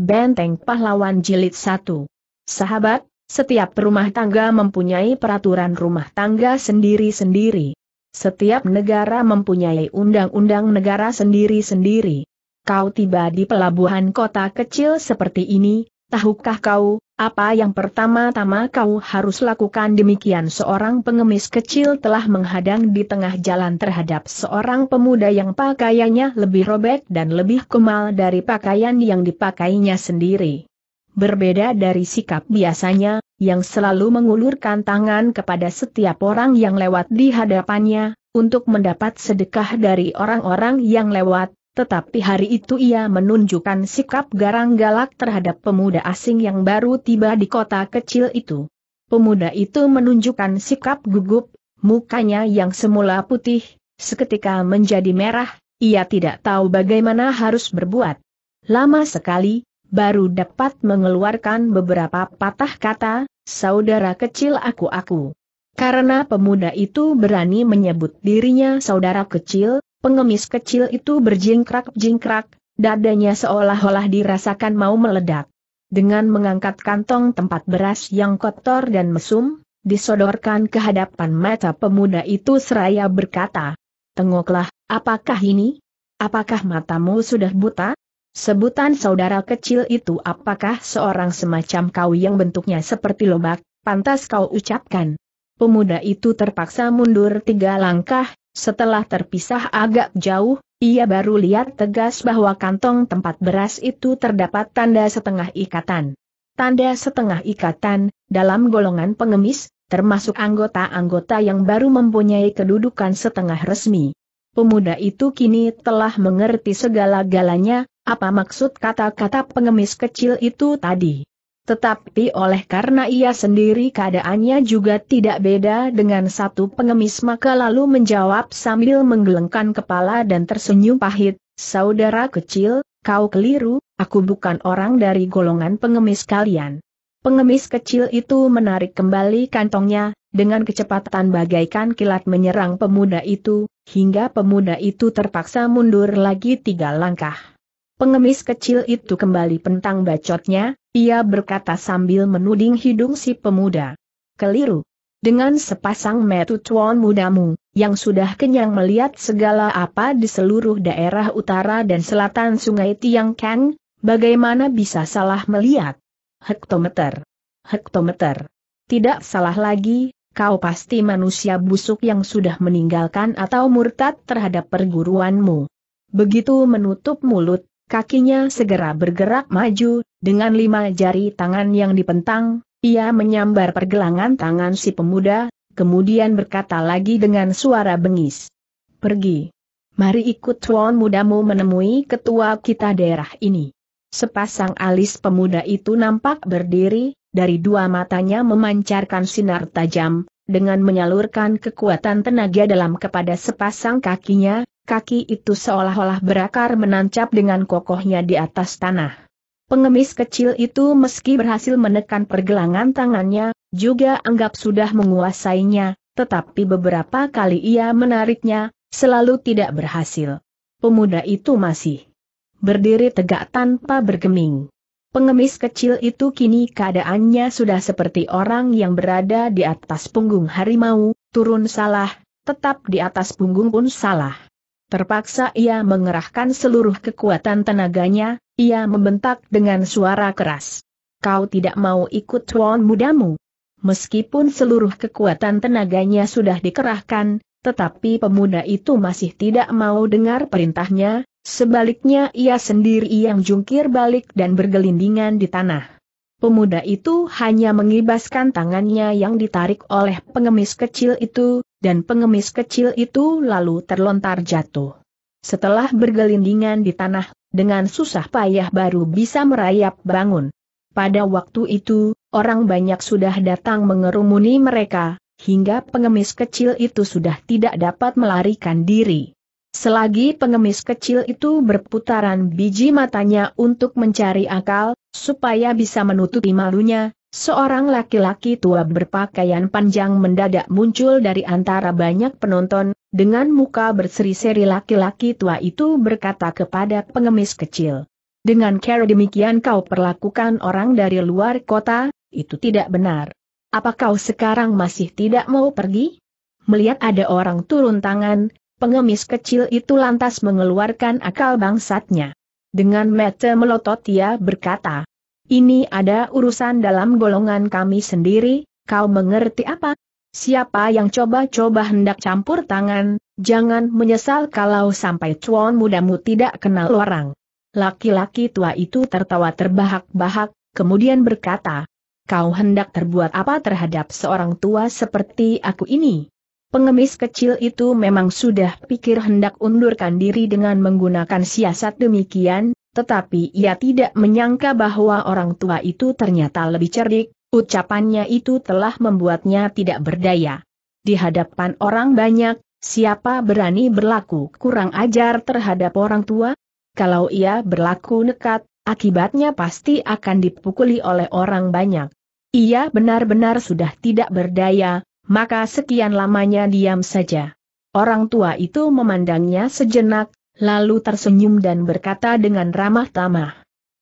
Benteng Pahlawan Jilid 1. Sahabat, setiap rumah tangga mempunyai peraturan rumah tangga sendiri-sendiri. Setiap negara mempunyai undang-undang negara sendiri-sendiri. Kau tiba di pelabuhan kota kecil seperti ini, tahukah kau, apa yang pertama-tama kau harus lakukan demikian seorang pengemis kecil telah menghadang di tengah jalan terhadap seorang pemuda yang pakaiannya lebih robek dan lebih kumal dari pakaian yang dipakainya sendiri. Berbeda dari sikap biasanya, yang selalu mengulurkan tangan kepada setiap orang yang lewat di hadapannya, untuk mendapat sedekah dari orang-orang yang lewat, tetapi hari itu ia menunjukkan sikap garang galak terhadap pemuda asing yang baru tiba di kota kecil itu. Pemuda itu menunjukkan sikap gugup, mukanya yang semula putih, seketika menjadi merah, ia tidak tahu bagaimana harus berbuat. Lama sekali, baru dapat mengeluarkan beberapa patah kata, saudara kecil aku-aku. Karena pemuda itu berani menyebut dirinya saudara kecil, Pengemis kecil itu berjingkrak-jingkrak, dadanya seolah-olah dirasakan mau meledak. Dengan mengangkat kantong tempat beras yang kotor dan mesum, disodorkan ke hadapan mata pemuda itu seraya berkata, Tengoklah, apakah ini? Apakah matamu sudah buta? Sebutan saudara kecil itu apakah seorang semacam kau yang bentuknya seperti lobak, pantas kau ucapkan. Pemuda itu terpaksa mundur tiga langkah, setelah terpisah agak jauh, ia baru lihat tegas bahwa kantong tempat beras itu terdapat tanda setengah ikatan. Tanda setengah ikatan, dalam golongan pengemis, termasuk anggota-anggota yang baru mempunyai kedudukan setengah resmi. Pemuda itu kini telah mengerti segala-galanya, apa maksud kata-kata pengemis kecil itu tadi. Tetapi oleh karena ia sendiri keadaannya juga tidak beda dengan satu pengemis maka lalu menjawab sambil menggelengkan kepala dan tersenyum pahit, Saudara kecil, kau keliru, aku bukan orang dari golongan pengemis kalian. Pengemis kecil itu menarik kembali kantongnya, dengan kecepatan bagaikan kilat menyerang pemuda itu, hingga pemuda itu terpaksa mundur lagi tiga langkah. Pengemis kecil itu kembali pentang bacotnya, ia berkata sambil menuding hidung si pemuda. Keliru. Dengan sepasang metu tuan mudamu, yang sudah kenyang melihat segala apa di seluruh daerah utara dan selatan sungai Kang, bagaimana bisa salah melihat? Hektometer. Hektometer. Tidak salah lagi, kau pasti manusia busuk yang sudah meninggalkan atau murtad terhadap perguruanmu. Begitu menutup mulut, Kakinya segera bergerak maju, dengan lima jari tangan yang dipentang, ia menyambar pergelangan tangan si pemuda, kemudian berkata lagi dengan suara bengis. Pergi. Mari ikut tuan mudamu menemui ketua kita daerah ini. Sepasang alis pemuda itu nampak berdiri, dari dua matanya memancarkan sinar tajam, dengan menyalurkan kekuatan tenaga dalam kepada sepasang kakinya, kaki itu seolah-olah berakar menancap dengan kokohnya di atas tanah. Pengemis kecil itu meski berhasil menekan pergelangan tangannya, juga anggap sudah menguasainya, tetapi beberapa kali ia menariknya, selalu tidak berhasil. Pemuda itu masih berdiri tegak tanpa bergeming. Pengemis kecil itu kini keadaannya sudah seperti orang yang berada di atas punggung harimau, turun salah, tetap di atas punggung pun salah. Terpaksa ia mengerahkan seluruh kekuatan tenaganya, ia membentak dengan suara keras. Kau tidak mau ikut tuan mudamu. Meskipun seluruh kekuatan tenaganya sudah dikerahkan, tetapi pemuda itu masih tidak mau dengar perintahnya, sebaliknya ia sendiri yang jungkir balik dan bergelindingan di tanah. Pemuda itu hanya mengibaskan tangannya yang ditarik oleh pengemis kecil itu, dan pengemis kecil itu lalu terlontar jatuh. Setelah bergelindingan di tanah, dengan susah payah baru bisa merayap bangun. Pada waktu itu, orang banyak sudah datang mengerumuni mereka, hingga pengemis kecil itu sudah tidak dapat melarikan diri. Selagi pengemis kecil itu berputaran biji matanya untuk mencari akal, supaya bisa menutupi malunya, seorang laki-laki tua berpakaian panjang mendadak muncul dari antara banyak penonton, dengan muka berseri-seri laki-laki tua itu berkata kepada pengemis kecil. Dengan cara demikian kau perlakukan orang dari luar kota, itu tidak benar. Apa kau sekarang masih tidak mau pergi? Melihat ada orang turun tangan, pengemis kecil itu lantas mengeluarkan akal bangsatnya. Dengan mata melotot ia berkata, ini ada urusan dalam golongan kami sendiri, kau mengerti apa? Siapa yang coba-coba hendak campur tangan, jangan menyesal kalau sampai cuan mudamu tidak kenal orang. Laki-laki tua itu tertawa terbahak-bahak, kemudian berkata, Kau hendak terbuat apa terhadap seorang tua seperti aku ini? Pengemis kecil itu memang sudah pikir hendak undurkan diri dengan menggunakan siasat demikian, tetapi ia tidak menyangka bahwa orang tua itu ternyata lebih cerdik, ucapannya itu telah membuatnya tidak berdaya. Di hadapan orang banyak, siapa berani berlaku kurang ajar terhadap orang tua? Kalau ia berlaku nekat, akibatnya pasti akan dipukuli oleh orang banyak. Ia benar-benar sudah tidak berdaya, maka sekian lamanya diam saja. Orang tua itu memandangnya sejenak, lalu tersenyum dan berkata dengan ramah tamah.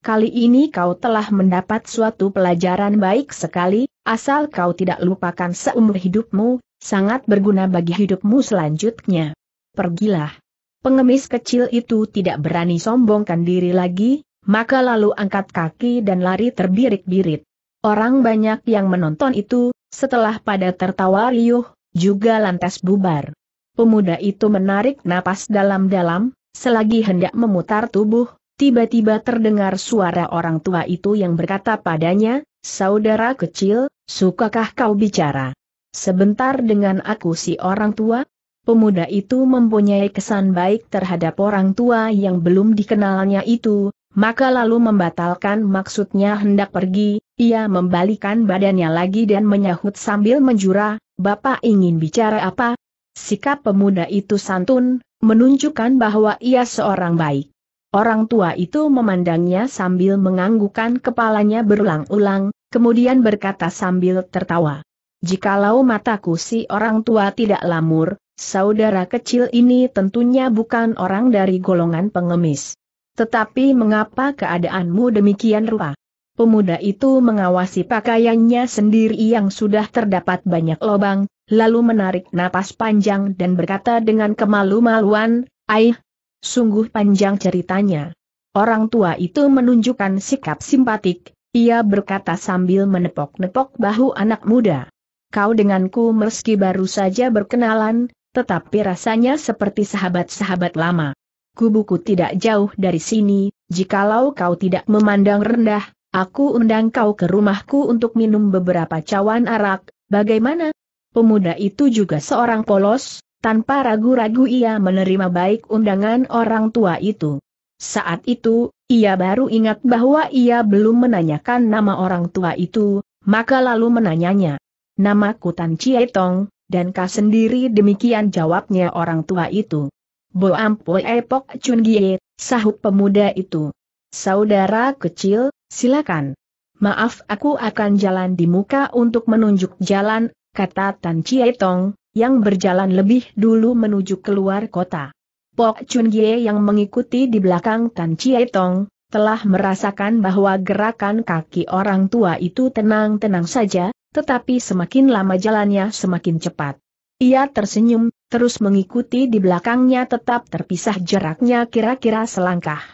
Kali ini kau telah mendapat suatu pelajaran baik sekali, asal kau tidak lupakan seumur hidupmu, sangat berguna bagi hidupmu selanjutnya. Pergilah. Pengemis kecil itu tidak berani sombongkan diri lagi, maka lalu angkat kaki dan lari terbirik-birit. Orang banyak yang menonton itu, setelah pada tertawa riuh, juga lantas bubar. Pemuda itu menarik napas dalam-dalam, selagi hendak memutar tubuh, tiba-tiba terdengar suara orang tua itu yang berkata padanya, Saudara kecil, sukakah kau bicara? Sebentar dengan aku si orang tua? Pemuda itu mempunyai kesan baik terhadap orang tua yang belum dikenalnya itu, maka lalu membatalkan maksudnya hendak pergi, ia membalikan badannya lagi dan menyahut sambil menjura, Bapak ingin bicara apa? Sikap pemuda itu santun, menunjukkan bahwa ia seorang baik. Orang tua itu memandangnya sambil menganggukkan kepalanya berulang-ulang, kemudian berkata sambil tertawa. Jikalau mataku si orang tua tidak lamur, saudara kecil ini tentunya bukan orang dari golongan pengemis. Tetapi mengapa keadaanmu demikian rupa? Pemuda itu mengawasi pakaiannya sendiri yang sudah terdapat banyak lobang, lalu menarik napas panjang dan berkata dengan kemalu-maluan, Aih, sungguh panjang ceritanya. Orang tua itu menunjukkan sikap simpatik, ia berkata sambil menepok-nepok bahu anak muda. Kau denganku meski baru saja berkenalan, tetapi rasanya seperti sahabat-sahabat lama kubuku tidak jauh dari sini, jikalau kau tidak memandang rendah, aku undang kau ke rumahku untuk minum beberapa cawan arak, bagaimana? Pemuda itu juga seorang polos, tanpa ragu-ragu ia menerima baik undangan orang tua itu. Saat itu, ia baru ingat bahwa ia belum menanyakan nama orang tua itu, maka lalu menanyanya. Namaku Tan Chietong, dan kau sendiri demikian jawabnya orang tua itu. Bo Ampue Epok Chun Gie, sahut pemuda itu. Saudara kecil, silakan. Maaf aku akan jalan di muka untuk menunjuk jalan, kata Tan Chie Tong, yang berjalan lebih dulu menuju keluar kota. Pok Chun Gie yang mengikuti di belakang Tan Chie Tong, telah merasakan bahwa gerakan kaki orang tua itu tenang-tenang saja, tetapi semakin lama jalannya semakin cepat. Ia tersenyum, terus mengikuti di belakangnya tetap terpisah jaraknya kira-kira selangkah.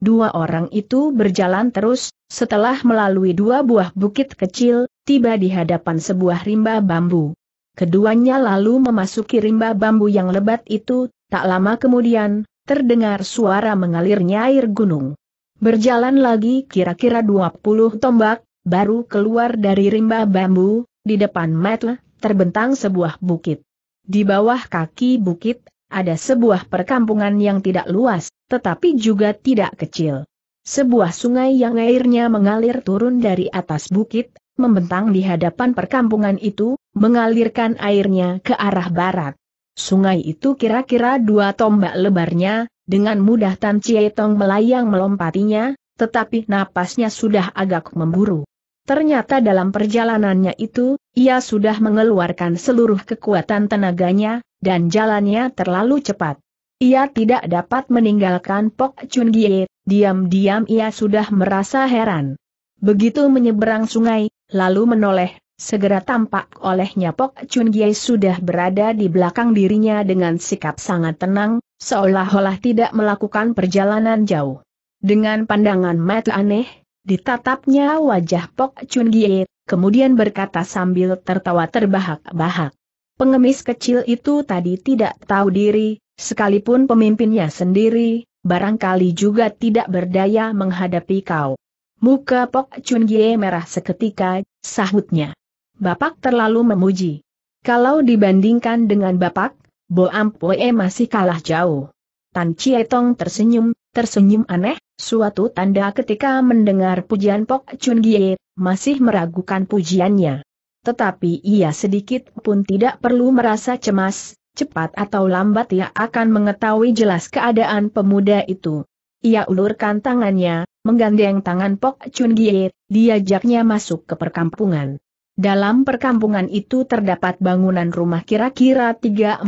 Dua orang itu berjalan terus, setelah melalui dua buah bukit kecil, tiba di hadapan sebuah rimba bambu. Keduanya lalu memasuki rimba bambu yang lebat itu, tak lama kemudian, terdengar suara mengalirnya air gunung. Berjalan lagi kira-kira 20 tombak, baru keluar dari rimba bambu, di depan mata, terbentang sebuah bukit. Di bawah kaki bukit, ada sebuah perkampungan yang tidak luas, tetapi juga tidak kecil. Sebuah sungai yang airnya mengalir turun dari atas bukit, membentang di hadapan perkampungan itu, mengalirkan airnya ke arah barat. Sungai itu kira-kira dua tombak lebarnya, dengan mudah Tan Cietong melayang melompatinya, tetapi napasnya sudah agak memburu. Ternyata dalam perjalanannya itu, ia sudah mengeluarkan seluruh kekuatan tenaganya, dan jalannya terlalu cepat. Ia tidak dapat meninggalkan Pok Chun Gie, diam-diam ia sudah merasa heran. Begitu menyeberang sungai, lalu menoleh, segera tampak olehnya Pok Chun Gie sudah berada di belakang dirinya dengan sikap sangat tenang, seolah-olah tidak melakukan perjalanan jauh. Dengan pandangan mata aneh, Ditatapnya wajah Pok Chun Gie, kemudian berkata sambil tertawa terbahak-bahak. Pengemis kecil itu tadi tidak tahu diri, sekalipun pemimpinnya sendiri, barangkali juga tidak berdaya menghadapi kau. Muka Pok Chun Gie merah seketika, sahutnya. Bapak terlalu memuji. Kalau dibandingkan dengan Bapak, Bo Ampoe masih kalah jauh. Tan Chietong tersenyum, tersenyum aneh, Suatu tanda ketika mendengar pujian Pok Chun Gie, masih meragukan pujiannya. Tetapi ia sedikit pun tidak perlu merasa cemas, cepat atau lambat ia akan mengetahui jelas keadaan pemuda itu. Ia ulurkan tangannya, menggandeng tangan Pok Chun Gie, diajaknya masuk ke perkampungan. Dalam perkampungan itu terdapat bangunan rumah kira-kira 3-400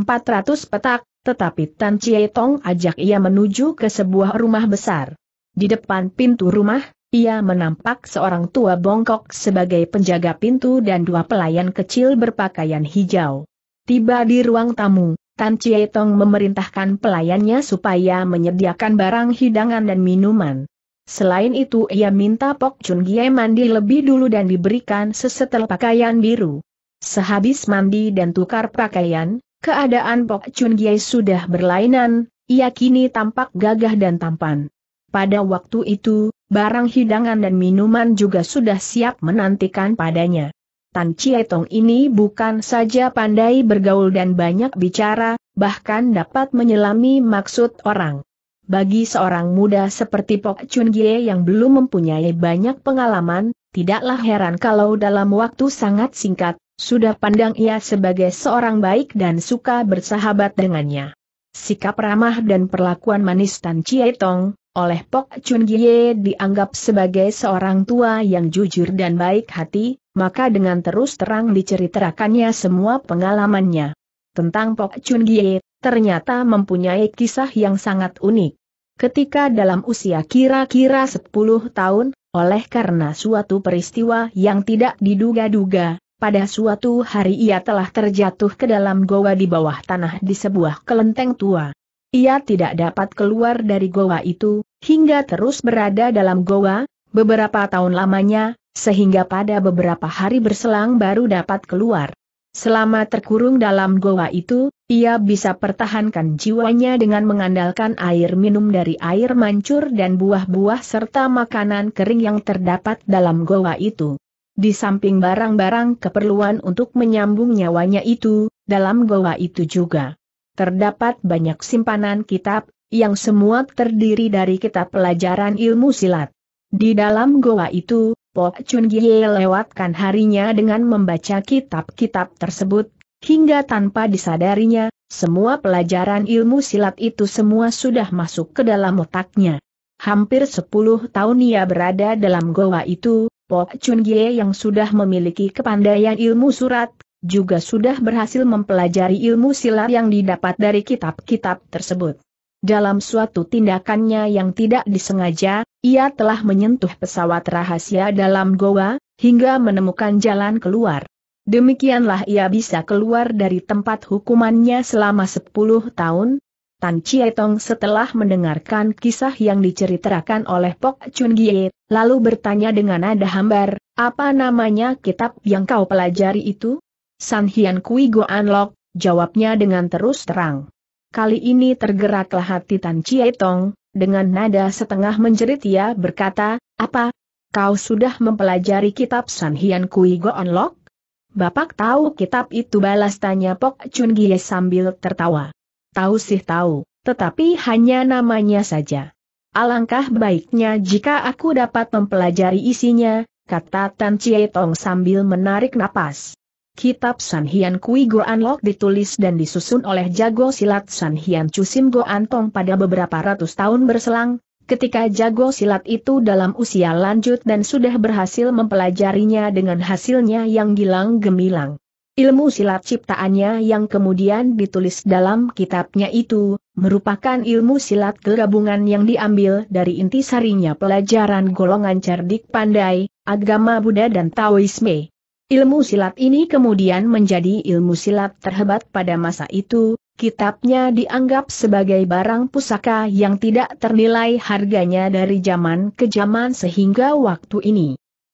petak, tetapi Tan Chie Tong ajak ia menuju ke sebuah rumah besar. Di depan pintu rumah, ia menampak seorang tua bongkok sebagai penjaga pintu dan dua pelayan kecil berpakaian hijau. Tiba di ruang tamu, Tan Chie Tong memerintahkan pelayannya supaya menyediakan barang hidangan dan minuman. Selain itu ia minta Pok Chun Gie mandi lebih dulu dan diberikan sesetel pakaian biru. Sehabis mandi dan tukar pakaian, keadaan Pok Chun Gie sudah berlainan, ia kini tampak gagah dan tampan. Pada waktu itu, barang hidangan dan minuman juga sudah siap menantikan padanya. Tan Chietong ini bukan saja pandai bergaul dan banyak bicara, bahkan dapat menyelami maksud orang. Bagi seorang muda seperti Pok Chun Gie yang belum mempunyai banyak pengalaman, tidaklah heran kalau dalam waktu sangat singkat, sudah pandang ia sebagai seorang baik dan suka bersahabat dengannya. Sikap ramah dan perlakuan manis Tan Chietong, oleh Pok Chun Gie dianggap sebagai seorang tua yang jujur dan baik hati, maka dengan terus terang diceritakannya semua pengalamannya. Tentang Pok Chun Gie, ternyata mempunyai kisah yang sangat unik. Ketika dalam usia kira-kira 10 tahun, oleh karena suatu peristiwa yang tidak diduga-duga, pada suatu hari ia telah terjatuh ke dalam goa di bawah tanah di sebuah kelenteng tua. Ia tidak dapat keluar dari goa itu, hingga terus berada dalam goa, beberapa tahun lamanya, sehingga pada beberapa hari berselang baru dapat keluar. Selama terkurung dalam goa itu, ia bisa pertahankan jiwanya dengan mengandalkan air minum dari air mancur dan buah-buah serta makanan kering yang terdapat dalam goa itu. Di samping barang-barang keperluan untuk menyambung nyawanya itu, dalam goa itu juga terdapat banyak simpanan kitab, yang semua terdiri dari kitab pelajaran ilmu silat. Di dalam goa itu, Po Chun Gie lewatkan harinya dengan membaca kitab-kitab tersebut, hingga tanpa disadarinya, semua pelajaran ilmu silat itu semua sudah masuk ke dalam otaknya. Hampir sepuluh tahun ia berada dalam goa itu, Po Chun Gie yang sudah memiliki kepandaian ilmu surat, juga sudah berhasil mempelajari ilmu silat yang didapat dari kitab-kitab tersebut. Dalam suatu tindakannya yang tidak disengaja, ia telah menyentuh pesawat rahasia dalam goa, hingga menemukan jalan keluar. Demikianlah ia bisa keluar dari tempat hukumannya selama 10 tahun. Tan Chietong setelah mendengarkan kisah yang diceritakan oleh Pok Chun Gie, lalu bertanya dengan nada hambar, apa namanya kitab yang kau pelajari itu? San Hian Kui Go Anlok, jawabnya dengan terus terang. Kali ini tergeraklah hati Tan Tong, dengan nada setengah menjerit ia berkata, apa? Kau sudah mempelajari kitab San Hian Kui Go Anlok? Bapak tahu kitab itu balas tanya Pok Chun Gie sambil tertawa. Tahu sih tahu, tetapi hanya namanya saja. Alangkah baiknya jika aku dapat mempelajari isinya, kata Tan Tong sambil menarik napas. Kitab San Hian Kui Goan Lok ditulis dan disusun oleh jago silat San Hian Chusim Goan Tong pada beberapa ratus tahun berselang, ketika jago silat itu dalam usia lanjut dan sudah berhasil mempelajarinya dengan hasilnya yang gilang gemilang. Ilmu silat ciptaannya yang kemudian ditulis dalam kitabnya itu, merupakan ilmu silat gerabungan yang diambil dari intisarinya pelajaran golongan cerdik pandai, agama Buddha dan Taoisme. Ilmu silat ini kemudian menjadi ilmu silat terhebat pada masa itu, kitabnya dianggap sebagai barang pusaka yang tidak ternilai harganya dari zaman ke zaman sehingga waktu ini.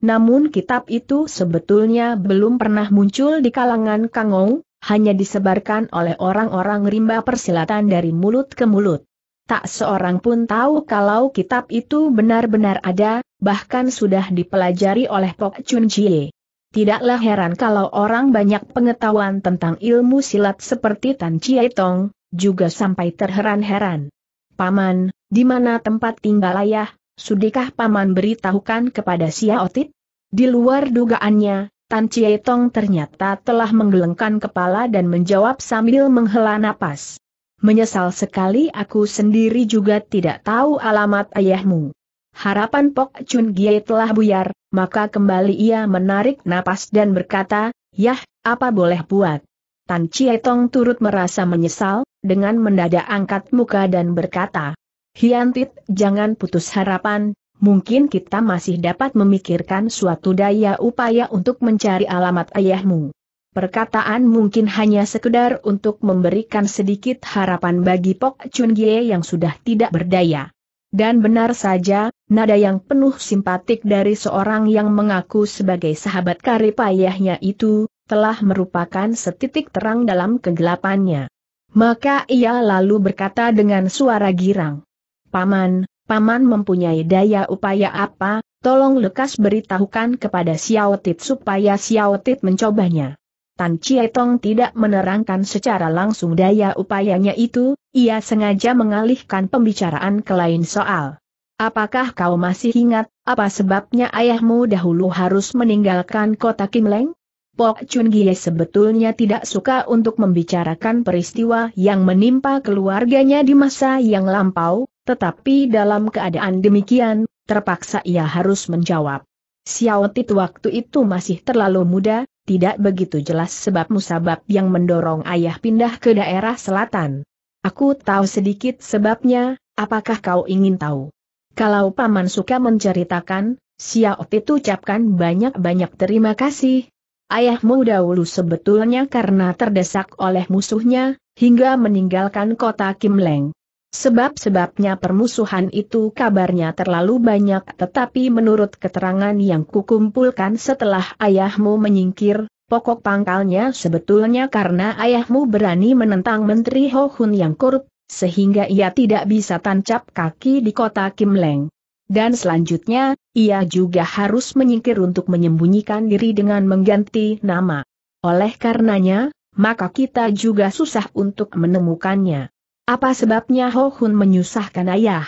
Namun kitab itu sebetulnya belum pernah muncul di kalangan Kangou, hanya disebarkan oleh orang-orang rimba persilatan dari mulut ke mulut. Tak seorang pun tahu kalau kitab itu benar-benar ada, bahkan sudah dipelajari oleh Pok Chun Jie. Tidaklah heran kalau orang banyak pengetahuan tentang ilmu silat seperti Tan Tong, juga sampai terheran-heran. Paman, di mana tempat tinggal ayah, sudikah Paman beritahukan kepada Siaotit? Di luar dugaannya, Tan Tong ternyata telah menggelengkan kepala dan menjawab sambil menghela napas. Menyesal sekali aku sendiri juga tidak tahu alamat ayahmu. Harapan Pok Chun Gie telah buyar, maka kembali ia menarik napas dan berkata, Yah, apa boleh buat? Tan Tong turut merasa menyesal, dengan mendadak angkat muka dan berkata, Hiantit, jangan putus harapan, mungkin kita masih dapat memikirkan suatu daya upaya untuk mencari alamat ayahmu. Perkataan mungkin hanya sekedar untuk memberikan sedikit harapan bagi Pok Chun Gie yang sudah tidak berdaya dan benar saja, nada yang penuh simpatik dari seorang yang mengaku sebagai sahabat karib ayahnya itu, telah merupakan setitik terang dalam kegelapannya. Maka ia lalu berkata dengan suara girang. Paman, Paman mempunyai daya upaya apa, tolong lekas beritahukan kepada Xiao supaya Xiao mencobanya. Tan Tong tidak menerangkan secara langsung daya upayanya itu, ia sengaja mengalihkan pembicaraan ke lain soal. Apakah kau masih ingat, apa sebabnya ayahmu dahulu harus meninggalkan kota Kim Leng? Pok Chun Gie sebetulnya tidak suka untuk membicarakan peristiwa yang menimpa keluarganya di masa yang lampau, tetapi dalam keadaan demikian, terpaksa ia harus menjawab. Xiao Tit waktu itu masih terlalu muda, tidak begitu jelas sebab musabab yang mendorong ayah pindah ke daerah selatan. Aku tahu sedikit sebabnya, apakah kau ingin tahu? Kalau Paman suka menceritakan, Xiao itu ucapkan banyak-banyak terima kasih. Ayahmu dahulu sebetulnya karena terdesak oleh musuhnya, hingga meninggalkan kota Kim Leng. Sebab-sebabnya permusuhan itu kabarnya terlalu banyak tetapi menurut keterangan yang kukumpulkan setelah ayahmu menyingkir, pokok pangkalnya sebetulnya karena ayahmu berani menentang Menteri Ho Hun yang korup, sehingga ia tidak bisa tancap kaki di kota Kim Leng. Dan selanjutnya, ia juga harus menyingkir untuk menyembunyikan diri dengan mengganti nama. Oleh karenanya, maka kita juga susah untuk menemukannya. Apa sebabnya Ho Hun menyusahkan ayah?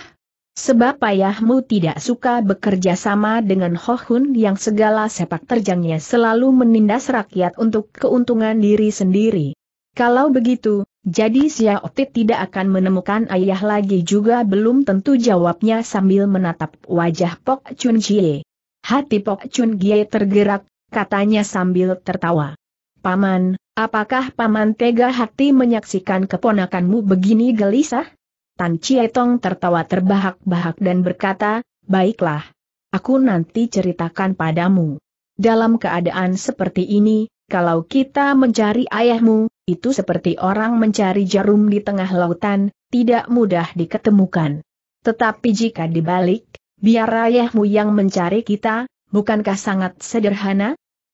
Sebab ayahmu tidak suka bekerja sama dengan Ho Hun yang segala sepak terjangnya selalu menindas rakyat untuk keuntungan diri sendiri. Kalau begitu, jadi Xiao Tit tidak akan menemukan ayah lagi juga belum tentu jawabnya sambil menatap wajah Pok Chun Jie. Hati Pok Chun Jie tergerak, katanya sambil tertawa. Paman, apakah Paman tega hati menyaksikan keponakanmu begini gelisah? Tan Cietong tertawa terbahak-bahak dan berkata, baiklah. Aku nanti ceritakan padamu. Dalam keadaan seperti ini, kalau kita mencari ayahmu, itu seperti orang mencari jarum di tengah lautan, tidak mudah diketemukan. Tetapi jika dibalik, biar ayahmu yang mencari kita, bukankah sangat sederhana?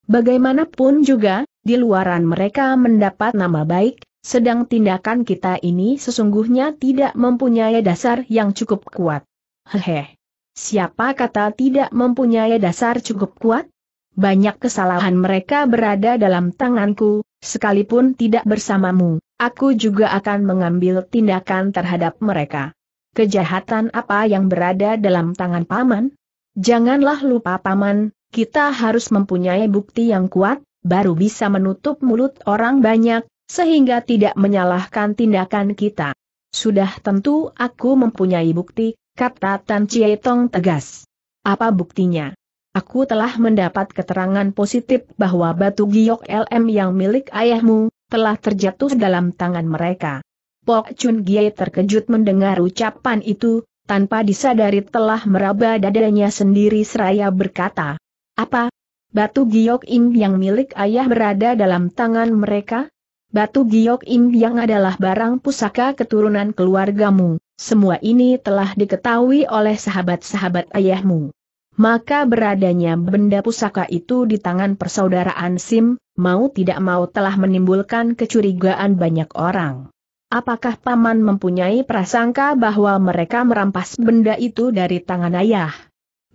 Bagaimanapun juga, di luaran mereka mendapat nama baik, sedang tindakan kita ini sesungguhnya tidak mempunyai dasar yang cukup kuat. Hehe. Siapa kata tidak mempunyai dasar cukup kuat? Banyak kesalahan mereka berada dalam tanganku, sekalipun tidak bersamamu, aku juga akan mengambil tindakan terhadap mereka. Kejahatan apa yang berada dalam tangan paman? Janganlah lupa paman, kita harus mempunyai bukti yang kuat, baru bisa menutup mulut orang banyak, sehingga tidak menyalahkan tindakan kita. Sudah tentu aku mempunyai bukti, kata Tan Tong tegas. Apa buktinya? Aku telah mendapat keterangan positif bahwa batu giok LM yang milik ayahmu, telah terjatuh dalam tangan mereka. Pok Chun Gye terkejut mendengar ucapan itu, tanpa disadari telah meraba dadanya sendiri seraya berkata, Apa, Batu Giok Im yang milik ayah berada dalam tangan mereka? Batu Giok Im yang adalah barang pusaka keturunan keluargamu, semua ini telah diketahui oleh sahabat-sahabat ayahmu. Maka beradanya benda pusaka itu di tangan persaudaraan Sim, mau tidak mau telah menimbulkan kecurigaan banyak orang. Apakah Paman mempunyai prasangka bahwa mereka merampas benda itu dari tangan ayah?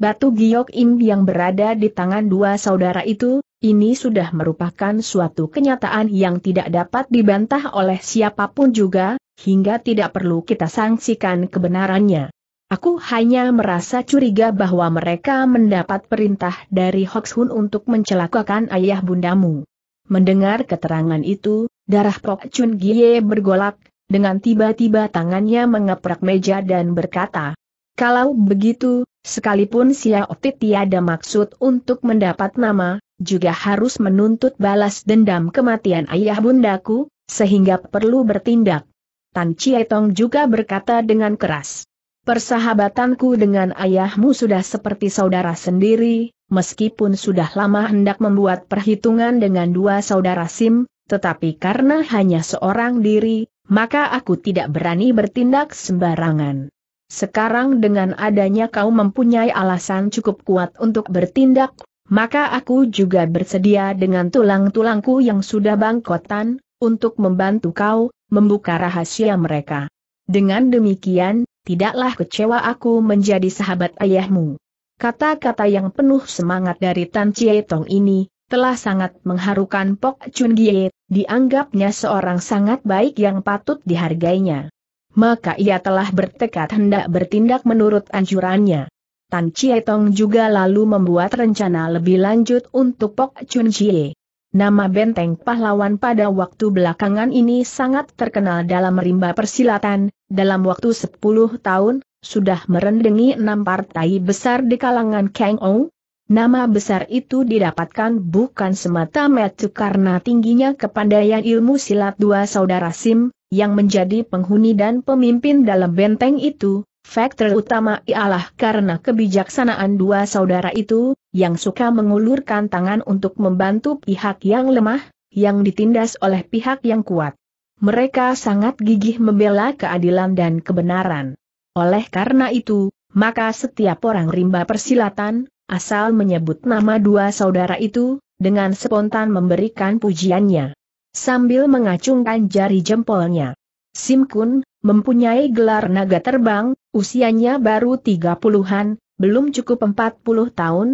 Batu giok im yang berada di tangan dua saudara itu, ini sudah merupakan suatu kenyataan yang tidak dapat dibantah oleh siapapun juga, hingga tidak perlu kita sangsikan kebenarannya. Aku hanya merasa curiga bahwa mereka mendapat perintah dari Hoxhun untuk mencelakakan ayah bundamu. Mendengar keterangan itu, darah Pok Chun Gie bergolak, dengan tiba-tiba tangannya mengeprak meja dan berkata, kalau begitu, sekalipun Xiao Ti tiada maksud untuk mendapat nama, juga harus menuntut balas dendam kematian ayah bundaku, sehingga perlu bertindak. Tan Chietong juga berkata dengan keras. Persahabatanku dengan ayahmu sudah seperti saudara sendiri, meskipun sudah lama hendak membuat perhitungan dengan dua saudara Sim, tetapi karena hanya seorang diri, maka aku tidak berani bertindak sembarangan. Sekarang dengan adanya kau mempunyai alasan cukup kuat untuk bertindak, maka aku juga bersedia dengan tulang-tulangku yang sudah bangkotan, untuk membantu kau, membuka rahasia mereka. Dengan demikian, tidaklah kecewa aku menjadi sahabat ayahmu. Kata-kata yang penuh semangat dari Tan Tong ini, telah sangat mengharukan Pok Chun Gie, dianggapnya seorang sangat baik yang patut dihargainya maka ia telah bertekad hendak bertindak menurut anjurannya. Tan Tong juga lalu membuat rencana lebih lanjut untuk Pok Chun Chie. Nama benteng pahlawan pada waktu belakangan ini sangat terkenal dalam rimba persilatan, dalam waktu 10 tahun, sudah merendengi enam partai besar di kalangan Kang Ong. Nama besar itu didapatkan bukan semata-mata karena tingginya kepandaian ilmu silat dua saudara Sim, yang menjadi penghuni dan pemimpin dalam benteng itu, faktor utama ialah karena kebijaksanaan dua saudara itu, yang suka mengulurkan tangan untuk membantu pihak yang lemah, yang ditindas oleh pihak yang kuat. Mereka sangat gigih membela keadilan dan kebenaran. Oleh karena itu, maka setiap orang rimba persilatan, asal menyebut nama dua saudara itu, dengan spontan memberikan pujiannya sambil mengacungkan jari jempolnya. Sim Kun, mempunyai gelar naga terbang, usianya baru 30-an, belum cukup 40 tahun.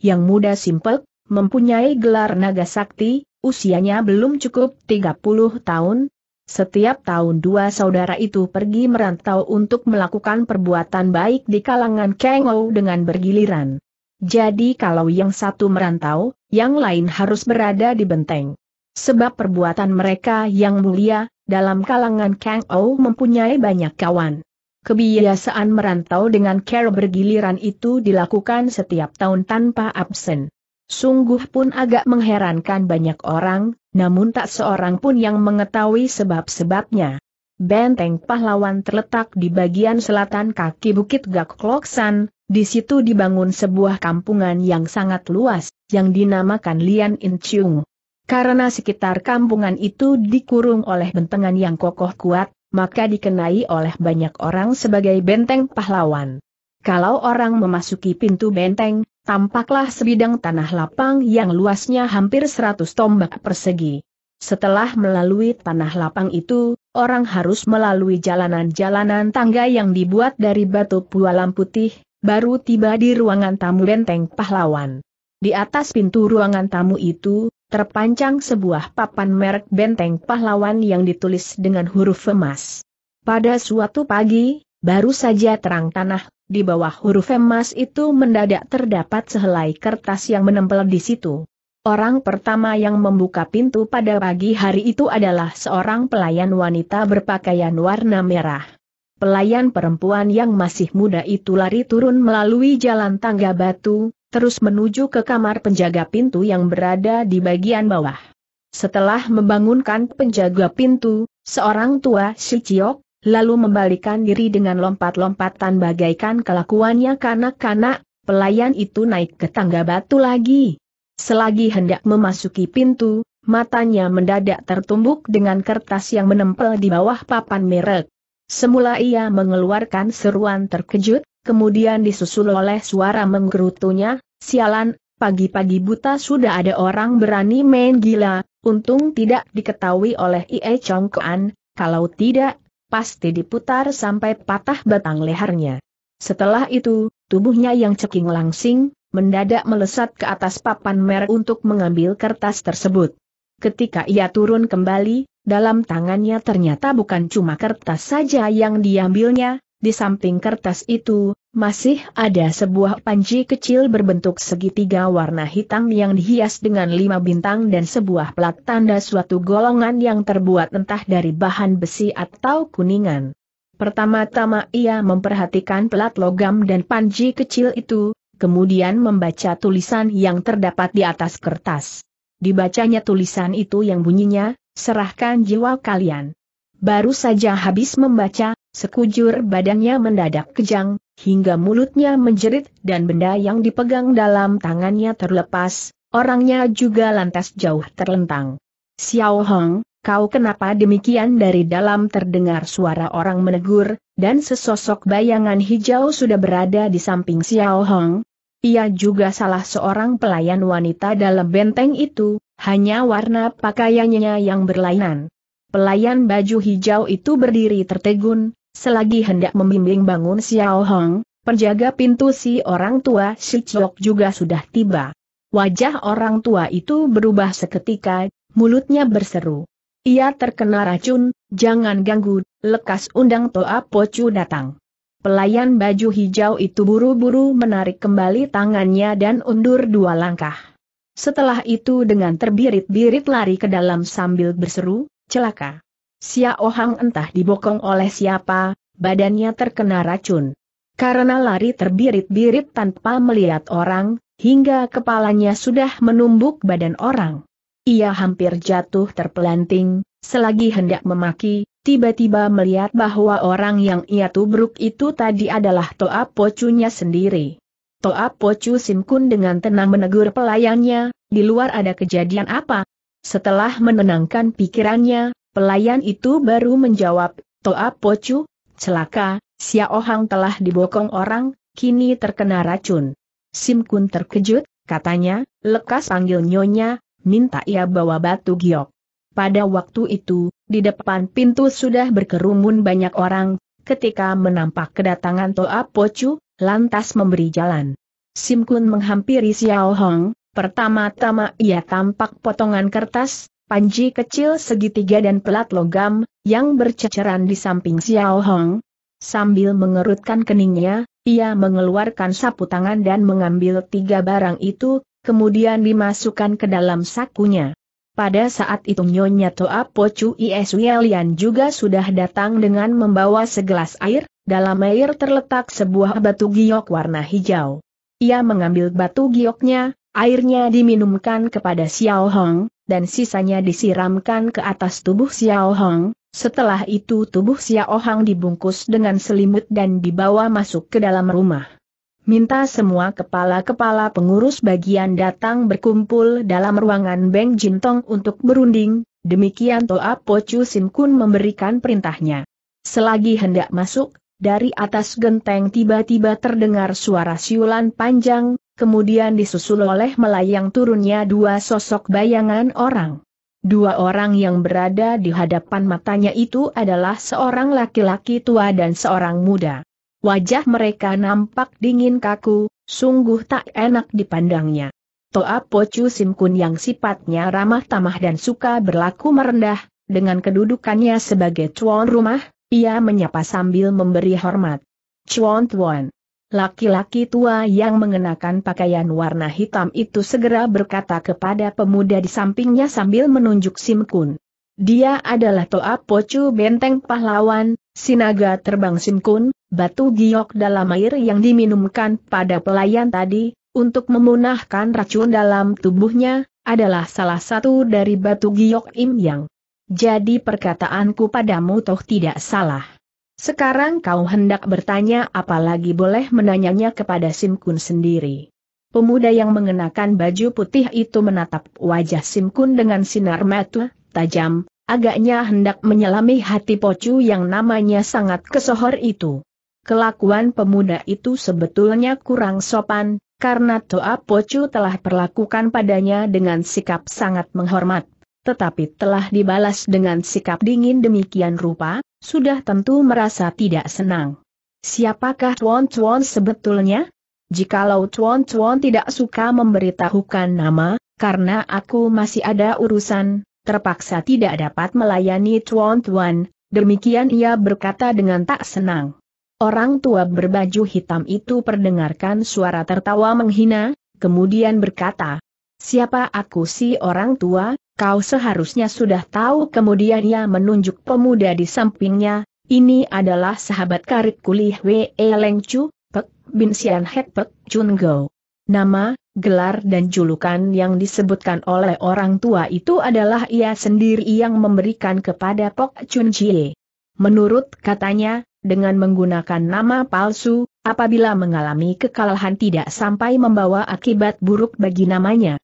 Yang muda Simpek, mempunyai gelar naga sakti, usianya belum cukup 30 tahun. Setiap tahun dua saudara itu pergi merantau untuk melakukan perbuatan baik di kalangan Kengou dengan bergiliran. Jadi kalau yang satu merantau, yang lain harus berada di benteng. Sebab perbuatan mereka yang mulia, dalam kalangan Kang Ou mempunyai banyak kawan. Kebiasaan merantau dengan care bergiliran itu dilakukan setiap tahun tanpa absen. Sungguh pun agak mengherankan banyak orang, namun tak seorang pun yang mengetahui sebab-sebabnya. Benteng pahlawan terletak di bagian selatan kaki Bukit Gak Kloksan, di situ dibangun sebuah kampungan yang sangat luas, yang dinamakan Lian In Chung. Karena sekitar kampungan itu dikurung oleh bentengan yang kokoh kuat, maka dikenai oleh banyak orang sebagai benteng pahlawan. Kalau orang memasuki pintu benteng, tampaklah sebidang tanah lapang yang luasnya hampir 100 tombak persegi. Setelah melalui tanah lapang itu, orang harus melalui jalanan-jalanan tangga yang dibuat dari batu pualam putih, baru tiba di ruangan tamu benteng pahlawan. Di atas pintu ruangan tamu itu, terpancang sebuah papan merek benteng pahlawan yang ditulis dengan huruf emas. Pada suatu pagi, baru saja terang tanah, di bawah huruf emas itu mendadak terdapat sehelai kertas yang menempel di situ. Orang pertama yang membuka pintu pada pagi hari itu adalah seorang pelayan wanita berpakaian warna merah. Pelayan perempuan yang masih muda itu lari turun melalui jalan tangga batu, terus menuju ke kamar penjaga pintu yang berada di bagian bawah. Setelah membangunkan penjaga pintu, seorang tua si Ciok, lalu membalikan diri dengan lompat-lompatan bagaikan kelakuannya kanak-kanak, pelayan itu naik ke tangga batu lagi. Selagi hendak memasuki pintu, matanya mendadak tertumbuk dengan kertas yang menempel di bawah papan merek. Semula ia mengeluarkan seruan terkejut, kemudian disusul oleh suara menggerutunya, sialan, pagi-pagi buta sudah ada orang berani main gila, untung tidak diketahui oleh Ie Chongkoan, kalau tidak, pasti diputar sampai patah batang lehernya. Setelah itu, tubuhnya yang ceking langsing, mendadak melesat ke atas papan mer untuk mengambil kertas tersebut. Ketika ia turun kembali, dalam tangannya ternyata bukan cuma kertas saja yang diambilnya, di samping kertas itu, masih ada sebuah panci kecil berbentuk segitiga warna hitam yang dihias dengan lima bintang dan sebuah plat tanda suatu golongan yang terbuat entah dari bahan besi atau kuningan. Pertama-tama ia memperhatikan pelat logam dan panji kecil itu, kemudian membaca tulisan yang terdapat di atas kertas. Dibacanya tulisan itu yang bunyinya, serahkan jiwa kalian. Baru saja habis membaca, Sekujur badannya mendadak kejang, hingga mulutnya menjerit dan benda yang dipegang dalam tangannya terlepas, orangnya juga lantas jauh terlentang. Xiao Hong, kau kenapa demikian dari dalam terdengar suara orang menegur, dan sesosok bayangan hijau sudah berada di samping Xiao Hong. Ia juga salah seorang pelayan wanita dalam benteng itu, hanya warna pakaiannya yang berlainan. Pelayan baju hijau itu berdiri tertegun, Selagi hendak membimbing bangun Xiao Hong, penjaga pintu si orang tua Si Chok juga sudah tiba. Wajah orang tua itu berubah seketika, mulutnya berseru. Ia terkena racun, jangan ganggu, lekas undang Toa Pocu datang. Pelayan baju hijau itu buru-buru menarik kembali tangannya dan undur dua langkah. Setelah itu dengan terbirit-birit lari ke dalam sambil berseru, celaka. Xiao Hang entah dibokong oleh siapa, badannya terkena racun. Karena lari terbirit-birit tanpa melihat orang, hingga kepalanya sudah menumbuk badan orang. Ia hampir jatuh terpelanting, selagi hendak memaki, tiba-tiba melihat bahwa orang yang ia tubruk itu tadi adalah Toa Pocunya sendiri. Toa Pocu Simkun dengan tenang menegur pelayannya, di luar ada kejadian apa? Setelah menenangkan pikirannya, Pelayan itu baru menjawab, Toa Pocu, celaka, Xiao Hang telah dibokong orang, kini terkena racun. Sim Kun terkejut, katanya, lekas panggil nyonya, minta ia bawa batu giok. Pada waktu itu, di depan pintu sudah berkerumun banyak orang, ketika menampak kedatangan Toa Pocu, lantas memberi jalan. Sim Kun menghampiri Xiao Hong, pertama-tama ia tampak potongan kertas, panji kecil segitiga dan pelat logam, yang berceceran di samping Xiao Hong. Sambil mengerutkan keningnya, ia mengeluarkan sapu tangan dan mengambil tiga barang itu, kemudian dimasukkan ke dalam sakunya. Pada saat itu Nyonya Toa Pocu Wielian juga sudah datang dengan membawa segelas air, dalam air terletak sebuah batu giok warna hijau. Ia mengambil batu gioknya, Airnya diminumkan kepada Xiao Hong, dan sisanya disiramkan ke atas tubuh Xiao Hong. Setelah itu tubuh Xiao Hong dibungkus dengan selimut dan dibawa masuk ke dalam rumah. Minta semua kepala-kepala pengurus bagian datang berkumpul dalam ruangan Beng Jintong untuk berunding, demikian Toa Po Chu Sin Kun memberikan perintahnya. Selagi hendak masuk, dari atas genteng tiba-tiba terdengar suara siulan panjang, kemudian disusul oleh melayang turunnya dua sosok bayangan orang. Dua orang yang berada di hadapan matanya itu adalah seorang laki-laki tua dan seorang muda. Wajah mereka nampak dingin kaku, sungguh tak enak dipandangnya. Toa Pocu Simkun yang sifatnya ramah tamah dan suka berlaku merendah, dengan kedudukannya sebagai cuan rumah, ia menyapa sambil memberi hormat. Cuan Tuan. Laki-laki tua yang mengenakan pakaian warna hitam itu segera berkata kepada pemuda di sampingnya sambil menunjuk Simkun. Dia adalah Toa Pocu Benteng Pahlawan, Sinaga Terbang Simkun, batu giok dalam air yang diminumkan pada pelayan tadi, untuk memunahkan racun dalam tubuhnya, adalah salah satu dari batu giok Im Yang. Jadi perkataanku padamu toh tidak salah. Sekarang kau hendak bertanya apalagi boleh menanyanya kepada Simkun sendiri. Pemuda yang mengenakan baju putih itu menatap wajah Simkun dengan sinar mata tajam, agaknya hendak menyelami hati pocu yang namanya sangat kesohor itu. Kelakuan pemuda itu sebetulnya kurang sopan, karena Toa Pocu telah perlakukan padanya dengan sikap sangat menghormat tetapi telah dibalas dengan sikap dingin demikian rupa, sudah tentu merasa tidak senang. Siapakah Tuan Tuan sebetulnya? Jikalau Tuan Tuan tidak suka memberitahukan nama, karena aku masih ada urusan, terpaksa tidak dapat melayani Tuan Tuan, demikian ia berkata dengan tak senang. Orang tua berbaju hitam itu perdengarkan suara tertawa menghina, kemudian berkata, Siapa aku si orang tua, Kau seharusnya sudah tahu kemudian ia menunjuk pemuda di sampingnya, ini adalah sahabat karib kulih e Lengchu, Chu, Pek Bin Sian Hek Pek Chun Go. Nama, gelar dan julukan yang disebutkan oleh orang tua itu adalah ia sendiri yang memberikan kepada Pok Chun Jie. Menurut katanya, dengan menggunakan nama palsu, apabila mengalami kekalahan tidak sampai membawa akibat buruk bagi namanya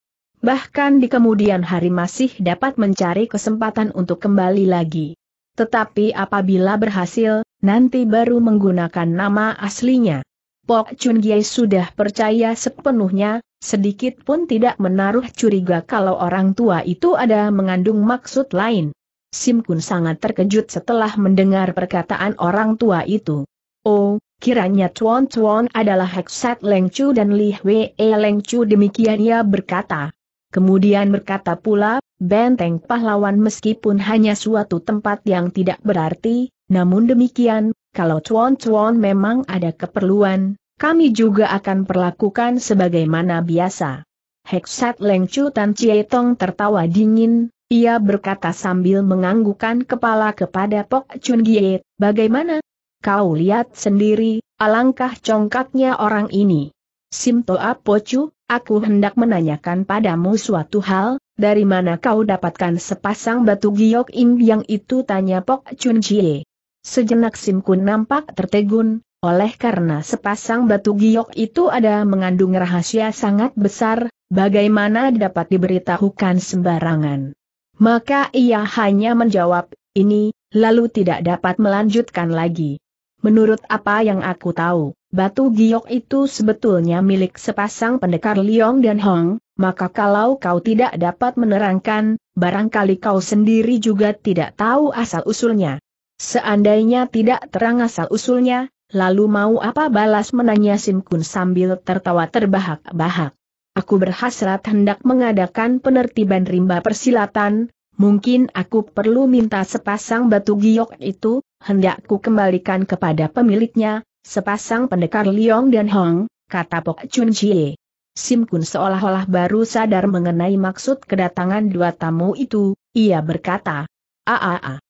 bahkan di kemudian hari masih dapat mencari kesempatan untuk kembali lagi. Tetapi apabila berhasil, nanti baru menggunakan nama aslinya. Pok Chun Gye sudah percaya sepenuhnya, sedikit pun tidak menaruh curiga kalau orang tua itu ada mengandung maksud lain. Sim Kun sangat terkejut setelah mendengar perkataan orang tua itu. Oh, Kiranya Tuan Tuan adalah Heksat Lengcu dan Li Wei Lengcu demikian ia berkata. Kemudian berkata pula, benteng pahlawan meskipun hanya suatu tempat yang tidak berarti, namun demikian, kalau cuan-cuan memang ada keperluan, kami juga akan perlakukan sebagaimana biasa. Heksat Leng Chu Tan Chie Tong tertawa dingin, ia berkata sambil menganggukan kepala kepada Pok Chun Giet, bagaimana? Kau lihat sendiri, alangkah congkaknya orang ini. Simtoa Pocu, aku hendak menanyakan padamu suatu hal, dari mana kau dapatkan sepasang batu giok im yang itu tanya Pok Chun Chie. Sejenak Simkun nampak tertegun, oleh karena sepasang batu giok itu ada mengandung rahasia sangat besar, bagaimana dapat diberitahukan sembarangan. Maka ia hanya menjawab, ini, lalu tidak dapat melanjutkan lagi. Menurut apa yang aku tahu, Batu giok itu sebetulnya milik sepasang pendekar Liong dan Hong, maka kalau kau tidak dapat menerangkan, barangkali kau sendiri juga tidak tahu asal-usulnya. Seandainya tidak terang asal-usulnya, lalu mau apa balas menanya Sim Kun sambil tertawa terbahak-bahak. Aku berhasrat hendak mengadakan penertiban rimba persilatan, mungkin aku perlu minta sepasang batu giok itu, hendakku kembalikan kepada pemiliknya, Sepasang pendekar Liong dan Hong, kata Pok Chun Chie. Sim Kun seolah-olah baru sadar mengenai maksud kedatangan dua tamu itu, ia berkata, Aa,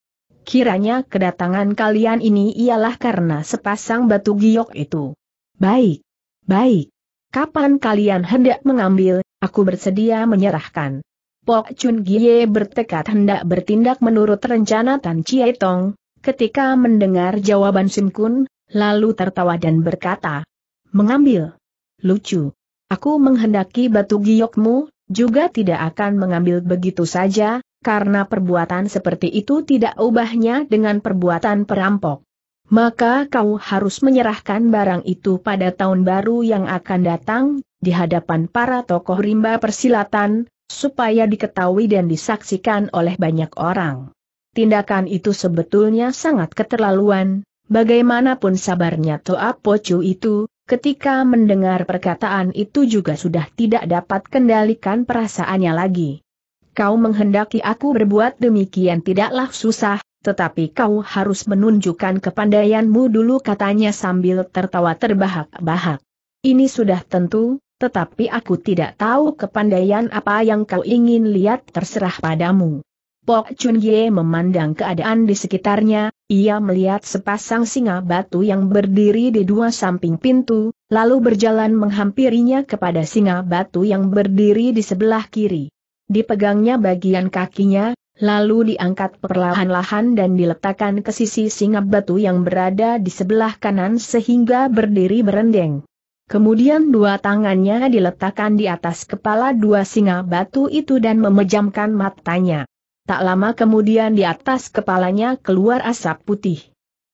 kiranya kedatangan kalian ini ialah karena sepasang batu giok itu. Baik, baik. Kapan kalian hendak mengambil, aku bersedia menyerahkan. Pok Chun Gie bertekad hendak bertindak menurut rencana Tan Chie Tong, ketika mendengar jawaban Sim Kun, lalu tertawa dan berkata, Mengambil. Lucu. Aku menghendaki batu giokmu, juga tidak akan mengambil begitu saja, karena perbuatan seperti itu tidak ubahnya dengan perbuatan perampok. Maka kau harus menyerahkan barang itu pada tahun baru yang akan datang, di hadapan para tokoh rimba persilatan, supaya diketahui dan disaksikan oleh banyak orang. Tindakan itu sebetulnya sangat keterlaluan, Bagaimanapun sabarnya Toa Pocu itu, ketika mendengar perkataan itu juga sudah tidak dapat kendalikan perasaannya lagi. Kau menghendaki aku berbuat demikian tidaklah susah, tetapi kau harus menunjukkan kepandaianmu dulu katanya sambil tertawa terbahak-bahak. Ini sudah tentu, tetapi aku tidak tahu kepandaian apa yang kau ingin lihat terserah padamu. Pok Chun Ye memandang keadaan di sekitarnya, ia melihat sepasang singa batu yang berdiri di dua samping pintu, lalu berjalan menghampirinya kepada singa batu yang berdiri di sebelah kiri. Dipegangnya bagian kakinya, lalu diangkat perlahan-lahan dan diletakkan ke sisi singa batu yang berada di sebelah kanan sehingga berdiri berendeng. Kemudian dua tangannya diletakkan di atas kepala dua singa batu itu dan memejamkan matanya. Tak lama kemudian di atas kepalanya keluar asap putih.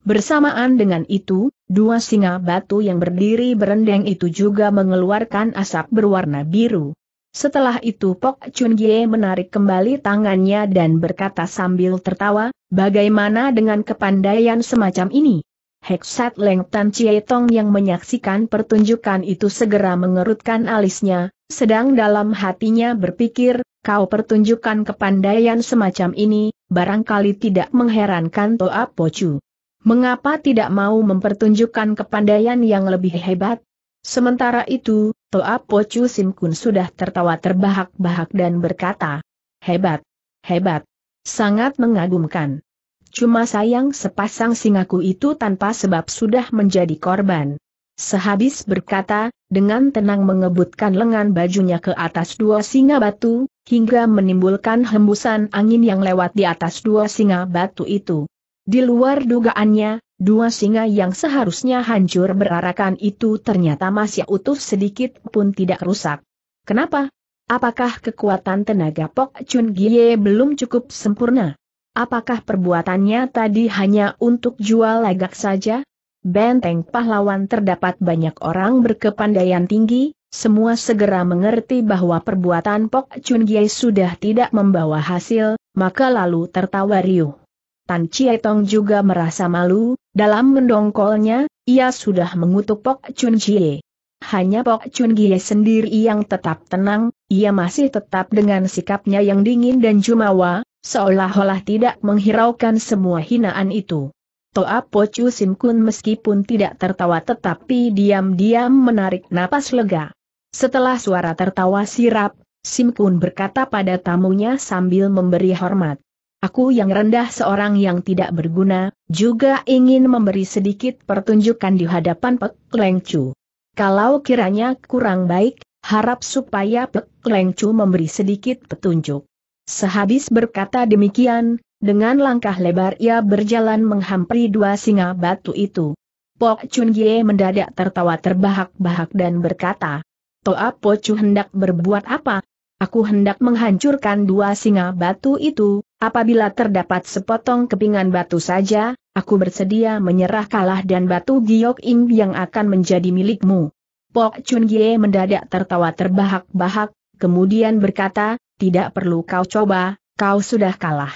Bersamaan dengan itu, dua singa batu yang berdiri berendeng itu juga mengeluarkan asap berwarna biru. Setelah itu Pok Chun Gie menarik kembali tangannya dan berkata sambil tertawa, bagaimana dengan kepandaian semacam ini? Heksat Leng Tan Chie Tong yang menyaksikan pertunjukan itu segera mengerutkan alisnya, sedang dalam hatinya berpikir, kau pertunjukkan kepandaian semacam ini, barangkali tidak mengherankan Toa Pocu. Mengapa tidak mau mempertunjukkan kepandaian yang lebih hebat? Sementara itu, Toa Pocu Simkun sudah tertawa terbahak-bahak dan berkata, Hebat, hebat, sangat mengagumkan. Cuma sayang sepasang singaku itu tanpa sebab sudah menjadi korban. Sehabis berkata, dengan tenang mengebutkan lengan bajunya ke atas dua singa batu, hingga menimbulkan hembusan angin yang lewat di atas dua singa batu itu. Di luar dugaannya, dua singa yang seharusnya hancur berarakan itu ternyata masih utuh sedikit pun tidak rusak. Kenapa? Apakah kekuatan tenaga Pok Chun Gie belum cukup sempurna? Apakah perbuatannya tadi hanya untuk jual lagak saja? Benteng pahlawan terdapat banyak orang berkepandaian tinggi, semua segera mengerti bahwa perbuatan Pok Chun Gye sudah tidak membawa hasil, maka lalu tertawa riuh. Tan Tong juga merasa malu, dalam mendongkolnya, ia sudah mengutuk Pok Chun Gye. Hanya Pok Chun Gye sendiri yang tetap tenang, ia masih tetap dengan sikapnya yang dingin dan jumawa, seolah-olah tidak menghiraukan semua hinaan itu. Toa Pochu Sim Kun meskipun tidak tertawa tetapi diam-diam menarik napas lega. Setelah suara tertawa sirap, Sim Kun berkata pada tamunya sambil memberi hormat. Aku yang rendah seorang yang tidak berguna, juga ingin memberi sedikit pertunjukan di hadapan Pek Leng Chu. Kalau kiranya kurang baik, harap supaya Pek Leng Chu memberi sedikit petunjuk. Sehabis berkata demikian, dengan langkah lebar ia berjalan menghampiri dua singa batu itu. Pok Chun Gie mendadak tertawa terbahak-bahak dan berkata, Toa Pocu hendak berbuat apa? Aku hendak menghancurkan dua singa batu itu, apabila terdapat sepotong kepingan batu saja, aku bersedia menyerah kalah dan batu giok Im yang akan menjadi milikmu. Pok Chun Gie mendadak tertawa terbahak-bahak, kemudian berkata, tidak perlu kau coba, kau sudah kalah.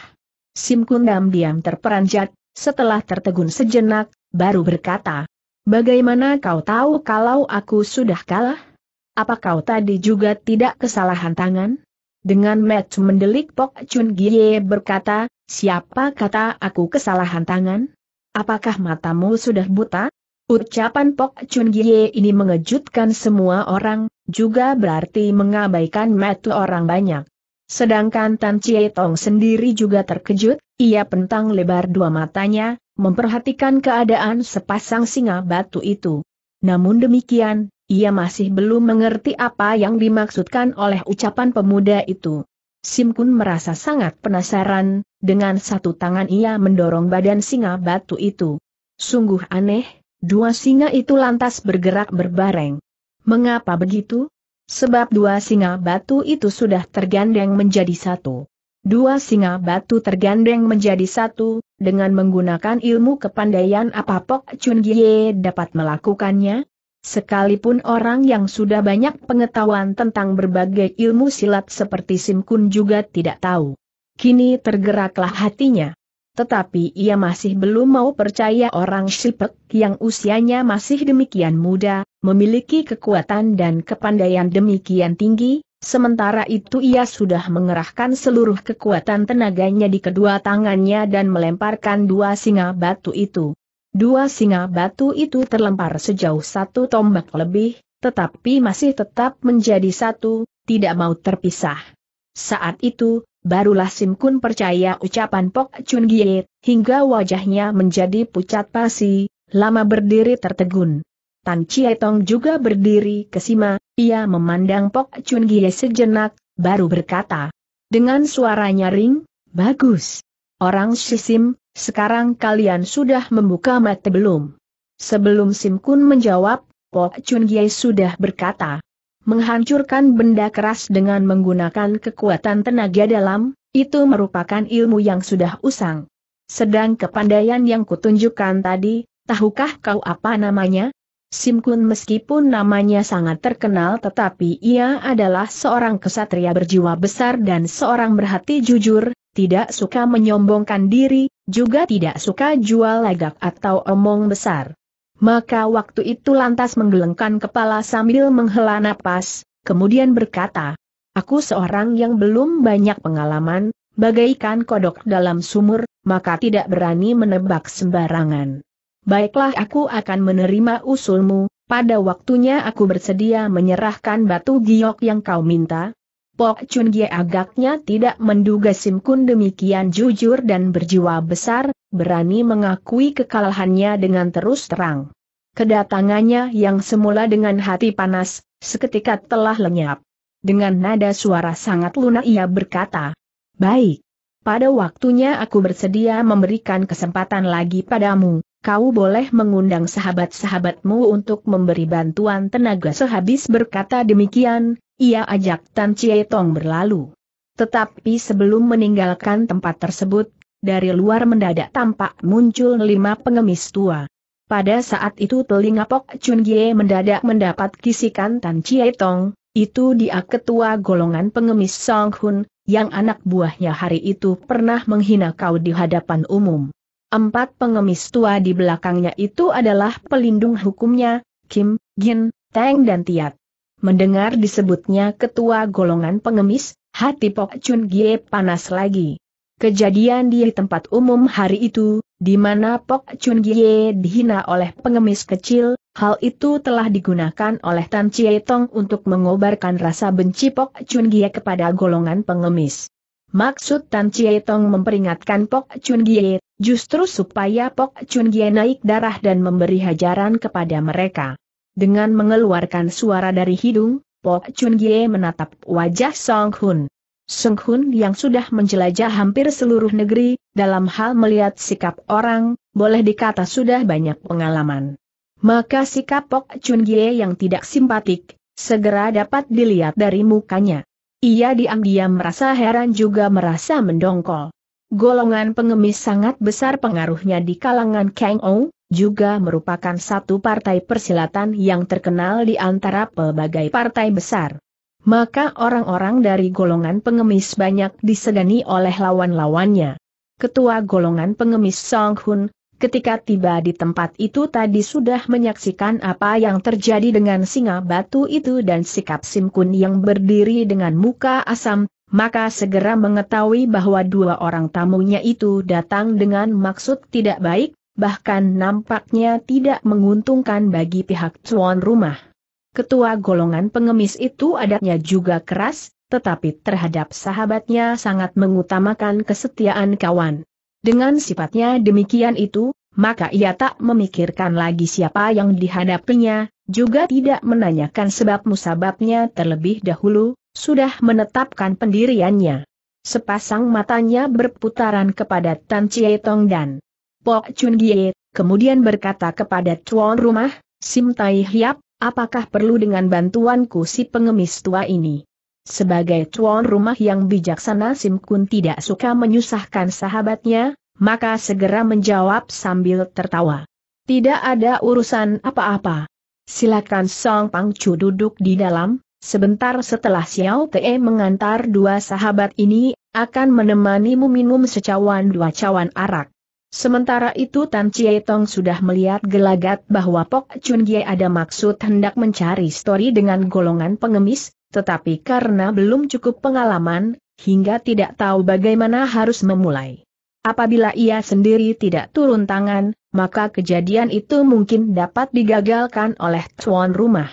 Sim Kundam diam terperanjat, setelah tertegun sejenak, baru berkata, bagaimana kau tahu kalau aku sudah kalah? Apa kau tadi juga tidak kesalahan tangan? Dengan match mendelik Pok Chun Gie berkata, siapa kata aku kesalahan tangan? Apakah matamu sudah buta? Ucapan Pok Chun Gie ini mengejutkan semua orang, juga berarti mengabaikan metu orang banyak. Sedangkan Tan Chie Tong sendiri juga terkejut, ia pentang lebar dua matanya, memperhatikan keadaan sepasang singa batu itu. Namun demikian, ia masih belum mengerti apa yang dimaksudkan oleh ucapan pemuda itu. Sim Kun merasa sangat penasaran, dengan satu tangan ia mendorong badan singa batu itu. Sungguh aneh, dua singa itu lantas bergerak berbareng. Mengapa begitu? Sebab dua singa batu itu sudah tergandeng menjadi satu. Dua singa batu tergandeng menjadi satu, dengan menggunakan ilmu kepandaian apa Pok Chun Gie dapat melakukannya? Sekalipun orang yang sudah banyak pengetahuan tentang berbagai ilmu silat seperti Sim Kun juga tidak tahu. Kini tergeraklah hatinya. Tetapi ia masih belum mau percaya orang Sipek yang usianya masih demikian muda, memiliki kekuatan dan kepandaian demikian tinggi, sementara itu ia sudah mengerahkan seluruh kekuatan tenaganya di kedua tangannya dan melemparkan dua singa batu itu. Dua singa batu itu terlempar sejauh satu tombak lebih, tetapi masih tetap menjadi satu, tidak mau terpisah. Saat itu, barulah Sim Kun percaya ucapan Pok Chun Gie, hingga wajahnya menjadi pucat pasi, lama berdiri tertegun. Tan Tong juga berdiri ke Sima, ia memandang Pok Chun Gie sejenak, baru berkata. Dengan suara nyaring, bagus. Orang Shisim, sekarang kalian sudah membuka mata belum? Sebelum Sim Kun menjawab, Pok Chun Gye sudah berkata. Menghancurkan benda keras dengan menggunakan kekuatan tenaga dalam, itu merupakan ilmu yang sudah usang. Sedang kepandaian yang kutunjukkan tadi, tahukah kau apa namanya? Sim Kun meskipun namanya sangat terkenal tetapi ia adalah seorang kesatria berjiwa besar dan seorang berhati jujur, tidak suka menyombongkan diri, juga tidak suka jual lagak atau omong besar. Maka waktu itu lantas menggelengkan kepala sambil menghela napas, kemudian berkata, Aku seorang yang belum banyak pengalaman, bagaikan kodok dalam sumur, maka tidak berani menebak sembarangan. Baiklah aku akan menerima usulmu, pada waktunya aku bersedia menyerahkan batu giok yang kau minta, Pok Chun Gie agaknya tidak menduga Sim Kun demikian jujur dan berjiwa besar, berani mengakui kekalahannya dengan terus terang. Kedatangannya yang semula dengan hati panas, seketika telah lenyap. Dengan nada suara sangat lunak ia berkata, Baik. Pada waktunya aku bersedia memberikan kesempatan lagi padamu, kau boleh mengundang sahabat-sahabatmu untuk memberi bantuan tenaga sehabis berkata demikian, ia ajak Tan Chie Tong berlalu. Tetapi sebelum meninggalkan tempat tersebut, dari luar mendadak tampak muncul lima pengemis tua. Pada saat itu telinga Pok Chun Gie mendadak mendapat kisikan Tan Chie Tong, itu dia ketua golongan pengemis Song Hun, yang anak buahnya hari itu pernah menghina kau di hadapan umum. Empat pengemis tua di belakangnya itu adalah pelindung hukumnya, Kim, Gin, Tang dan Tiat. Mendengar disebutnya ketua golongan pengemis, hati Pok Chun Gie panas lagi. Kejadian di tempat umum hari itu, di mana Pok Chun Gie dihina oleh pengemis kecil, hal itu telah digunakan oleh Tan Chie Tong untuk mengobarkan rasa benci Pok Chun Gie kepada golongan pengemis. Maksud Tan Chie Tong memperingatkan Pok Chun Gie, justru supaya Pok Chun Gie naik darah dan memberi hajaran kepada mereka. Dengan mengeluarkan suara dari hidung, Pok Chun gye menatap wajah Song Hun. Song Hun yang sudah menjelajah hampir seluruh negeri, dalam hal melihat sikap orang, boleh dikata sudah banyak pengalaman. Maka sikap Pok Chun gye yang tidak simpatik, segera dapat dilihat dari mukanya. Ia diam-diam merasa heran juga merasa mendongkol. Golongan pengemis sangat besar pengaruhnya di kalangan Kang Ou, juga merupakan satu partai persilatan yang terkenal di antara pelbagai partai besar. Maka orang-orang dari golongan pengemis banyak disegani oleh lawan-lawannya. Ketua golongan pengemis Song Hun, ketika tiba di tempat itu tadi sudah menyaksikan apa yang terjadi dengan singa batu itu dan sikap Sim Kun yang berdiri dengan muka asam, maka segera mengetahui bahwa dua orang tamunya itu datang dengan maksud tidak baik, bahkan nampaknya tidak menguntungkan bagi pihak tuan rumah. Ketua golongan pengemis itu adatnya juga keras, tetapi terhadap sahabatnya sangat mengutamakan kesetiaan kawan. Dengan sifatnya demikian itu, maka ia tak memikirkan lagi siapa yang dihadapinya, juga tidak menanyakan sebab musababnya terlebih dahulu, sudah menetapkan pendiriannya. Sepasang matanya berputaran kepada Tan Tong dan Pok Chun Gie, kemudian berkata kepada tuan rumah, Sim Tai Hiap, apakah perlu dengan bantuanku si pengemis tua ini? Sebagai tuan rumah yang bijaksana Sim Kun tidak suka menyusahkan sahabatnya, maka segera menjawab sambil tertawa. Tidak ada urusan apa-apa. Silakan Song Pang Chu duduk di dalam, sebentar setelah Xiao Te mengantar dua sahabat ini, akan menemanimu minum secawan dua cawan arak. Sementara itu Tan Chie Tong sudah melihat gelagat bahwa Pok Chun Gie ada maksud hendak mencari story dengan golongan pengemis, tetapi karena belum cukup pengalaman, hingga tidak tahu bagaimana harus memulai. Apabila ia sendiri tidak turun tangan, maka kejadian itu mungkin dapat digagalkan oleh tuan rumah.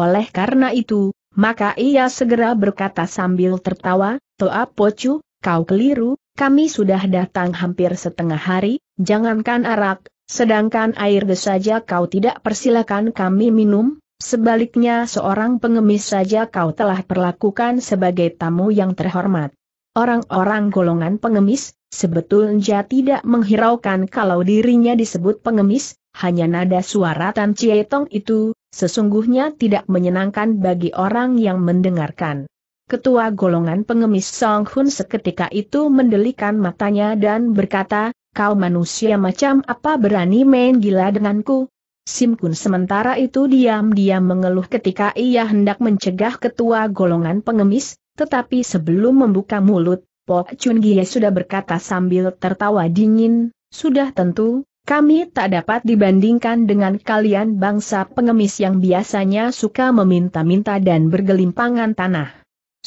Oleh karena itu, maka ia segera berkata sambil tertawa, Toa Pocu, kau keliru, kami sudah datang hampir setengah hari, jangankan arak, sedangkan air saja kau tidak persilakan kami minum, Sebaliknya seorang pengemis saja kau telah perlakukan sebagai tamu yang terhormat. Orang-orang golongan pengemis, sebetulnya tidak menghiraukan kalau dirinya disebut pengemis, hanya nada suara Tan Cietong itu, sesungguhnya tidak menyenangkan bagi orang yang mendengarkan ketua golongan pengemis Song Hun seketika itu mendelikan matanya dan berkata, kau manusia macam apa berani main gila denganku? Sim Kun sementara itu diam-diam mengeluh ketika ia hendak mencegah ketua golongan pengemis, tetapi sebelum membuka mulut, Pok Chun Gie sudah berkata sambil tertawa dingin, sudah tentu, kami tak dapat dibandingkan dengan kalian bangsa pengemis yang biasanya suka meminta-minta dan bergelimpangan tanah.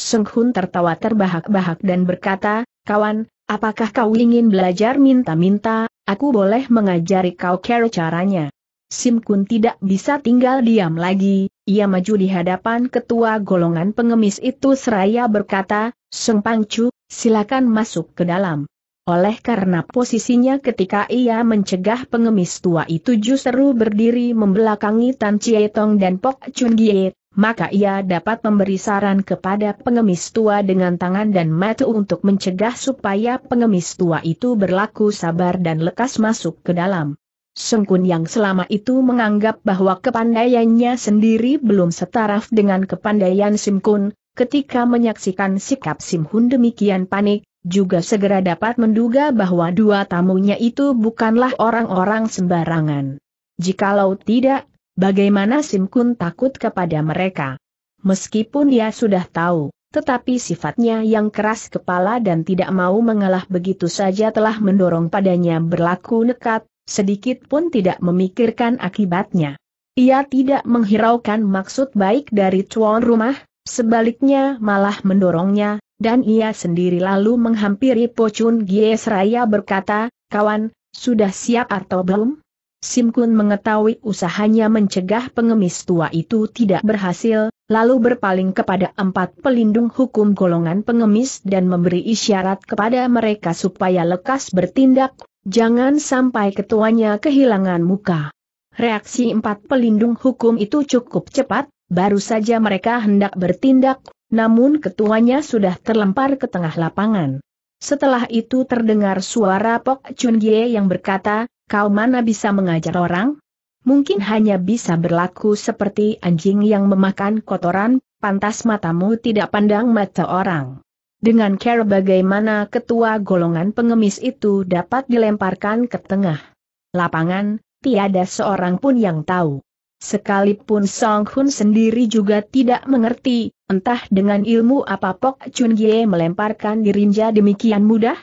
Seng Hun tertawa terbahak-bahak dan berkata, kawan, apakah kau ingin belajar minta-minta, aku boleh mengajari kau cara caranya. Sim Kun tidak bisa tinggal diam lagi, ia maju di hadapan ketua golongan pengemis itu seraya berkata, Seng Pangcu, silakan masuk ke dalam. Oleh karena posisinya ketika ia mencegah pengemis tua itu justru berdiri membelakangi Tan Cie Tong dan Pok Chun Giet, maka ia dapat memberi saran kepada pengemis tua dengan tangan dan mata untuk mencegah supaya pengemis tua itu berlaku sabar dan lekas masuk ke dalam. Sengkun yang selama itu menganggap bahwa kepandaiannya sendiri belum setaraf dengan kepandaian Simkun, ketika menyaksikan sikap Simhun demikian panik, juga segera dapat menduga bahwa dua tamunya itu bukanlah orang-orang sembarangan. Jikalau tidak, Bagaimana Sim Kun takut kepada mereka? Meskipun dia sudah tahu, tetapi sifatnya yang keras kepala dan tidak mau mengalah begitu saja telah mendorong padanya berlaku nekat, sedikit pun tidak memikirkan akibatnya. Ia tidak menghiraukan maksud baik dari tuan rumah, sebaliknya malah mendorongnya, dan ia sendiri lalu menghampiri Pocun Gies Raya berkata, kawan, sudah siap atau belum? Sim Kun mengetahui usahanya mencegah pengemis tua itu tidak berhasil, lalu berpaling kepada empat pelindung hukum golongan pengemis dan memberi isyarat kepada mereka supaya lekas bertindak, jangan sampai ketuanya kehilangan muka. Reaksi empat pelindung hukum itu cukup cepat, baru saja mereka hendak bertindak, namun ketuanya sudah terlempar ke tengah lapangan. Setelah itu terdengar suara Pok Chun Ye yang berkata, Kau mana bisa mengajar orang? Mungkin hanya bisa berlaku seperti anjing yang memakan kotoran, pantas matamu tidak pandang mata orang. Dengan care bagaimana ketua golongan pengemis itu dapat dilemparkan ke tengah lapangan, tiada seorang pun yang tahu. Sekalipun Song Hun sendiri juga tidak mengerti, entah dengan ilmu apa Pok Chun Gie melemparkan dirinja demikian mudah,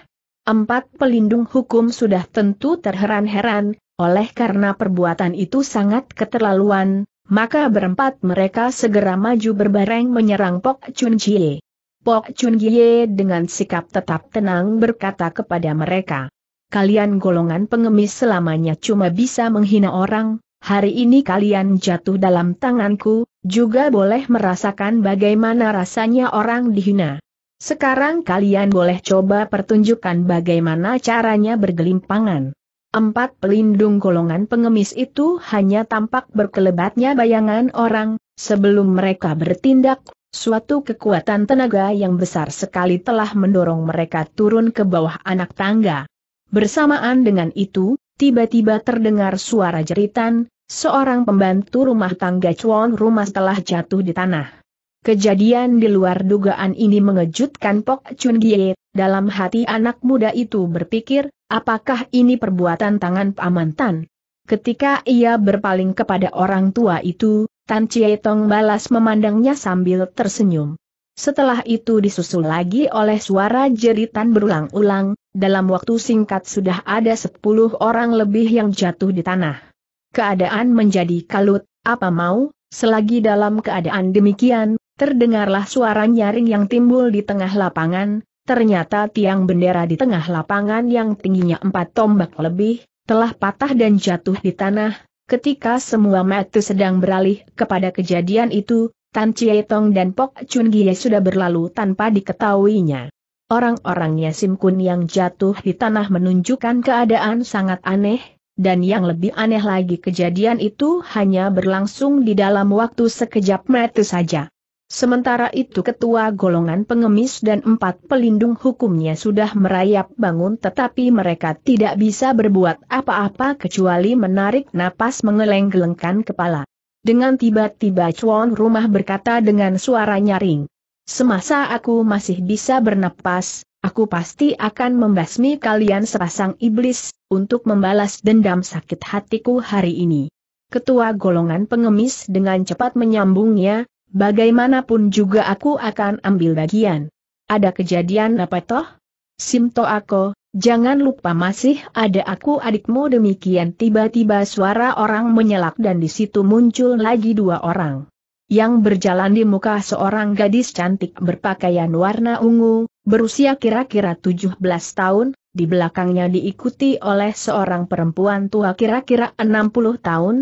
Empat pelindung hukum sudah tentu terheran-heran, oleh karena perbuatan itu sangat keterlaluan, maka berempat mereka segera maju berbareng menyerang Pok Chun Jie. Pok Chun Jie dengan sikap tetap tenang berkata kepada mereka, Kalian golongan pengemis selamanya cuma bisa menghina orang, hari ini kalian jatuh dalam tanganku, juga boleh merasakan bagaimana rasanya orang dihina. Sekarang kalian boleh coba pertunjukkan bagaimana caranya bergelimpangan. Empat pelindung golongan pengemis itu hanya tampak berkelebatnya bayangan orang, sebelum mereka bertindak, suatu kekuatan tenaga yang besar sekali telah mendorong mereka turun ke bawah anak tangga. Bersamaan dengan itu, tiba-tiba terdengar suara jeritan, seorang pembantu rumah tangga cuan rumah telah jatuh di tanah. Kejadian di luar dugaan ini mengejutkan Pok Chun Gie, dalam hati anak muda itu berpikir, apakah ini perbuatan tangan pamantan? Ketika ia berpaling kepada orang tua itu, Tan Chie Tong balas memandangnya sambil tersenyum. Setelah itu disusul lagi oleh suara jeritan berulang-ulang, dalam waktu singkat sudah ada sepuluh orang lebih yang jatuh di tanah. Keadaan menjadi kalut, apa mau, Selagi dalam keadaan demikian, Terdengarlah suara nyaring yang timbul di tengah lapangan, ternyata tiang bendera di tengah lapangan yang tingginya empat tombak lebih, telah patah dan jatuh di tanah, ketika semua mata sedang beralih kepada kejadian itu, Tan Tong dan Pok Chun Gie sudah berlalu tanpa diketahuinya. Orang-orangnya Sim Kun yang jatuh di tanah menunjukkan keadaan sangat aneh, dan yang lebih aneh lagi kejadian itu hanya berlangsung di dalam waktu sekejap mata saja. Sementara itu ketua golongan pengemis dan empat pelindung hukumnya sudah merayap bangun tetapi mereka tidak bisa berbuat apa-apa kecuali menarik napas mengeleng-gelengkan kepala. Dengan tiba-tiba cuan rumah berkata dengan suara nyaring. Semasa aku masih bisa bernapas, aku pasti akan membasmi kalian sepasang iblis, untuk membalas dendam sakit hatiku hari ini. Ketua golongan pengemis dengan cepat menyambungnya, Bagaimanapun juga aku akan ambil bagian. Ada kejadian apa toh? Simto aku, jangan lupa masih ada aku adikmu demikian tiba-tiba suara orang menyelak dan di situ muncul lagi dua orang. Yang berjalan di muka seorang gadis cantik berpakaian warna ungu, berusia kira-kira 17 tahun, di belakangnya diikuti oleh seorang perempuan tua kira-kira 60 tahun,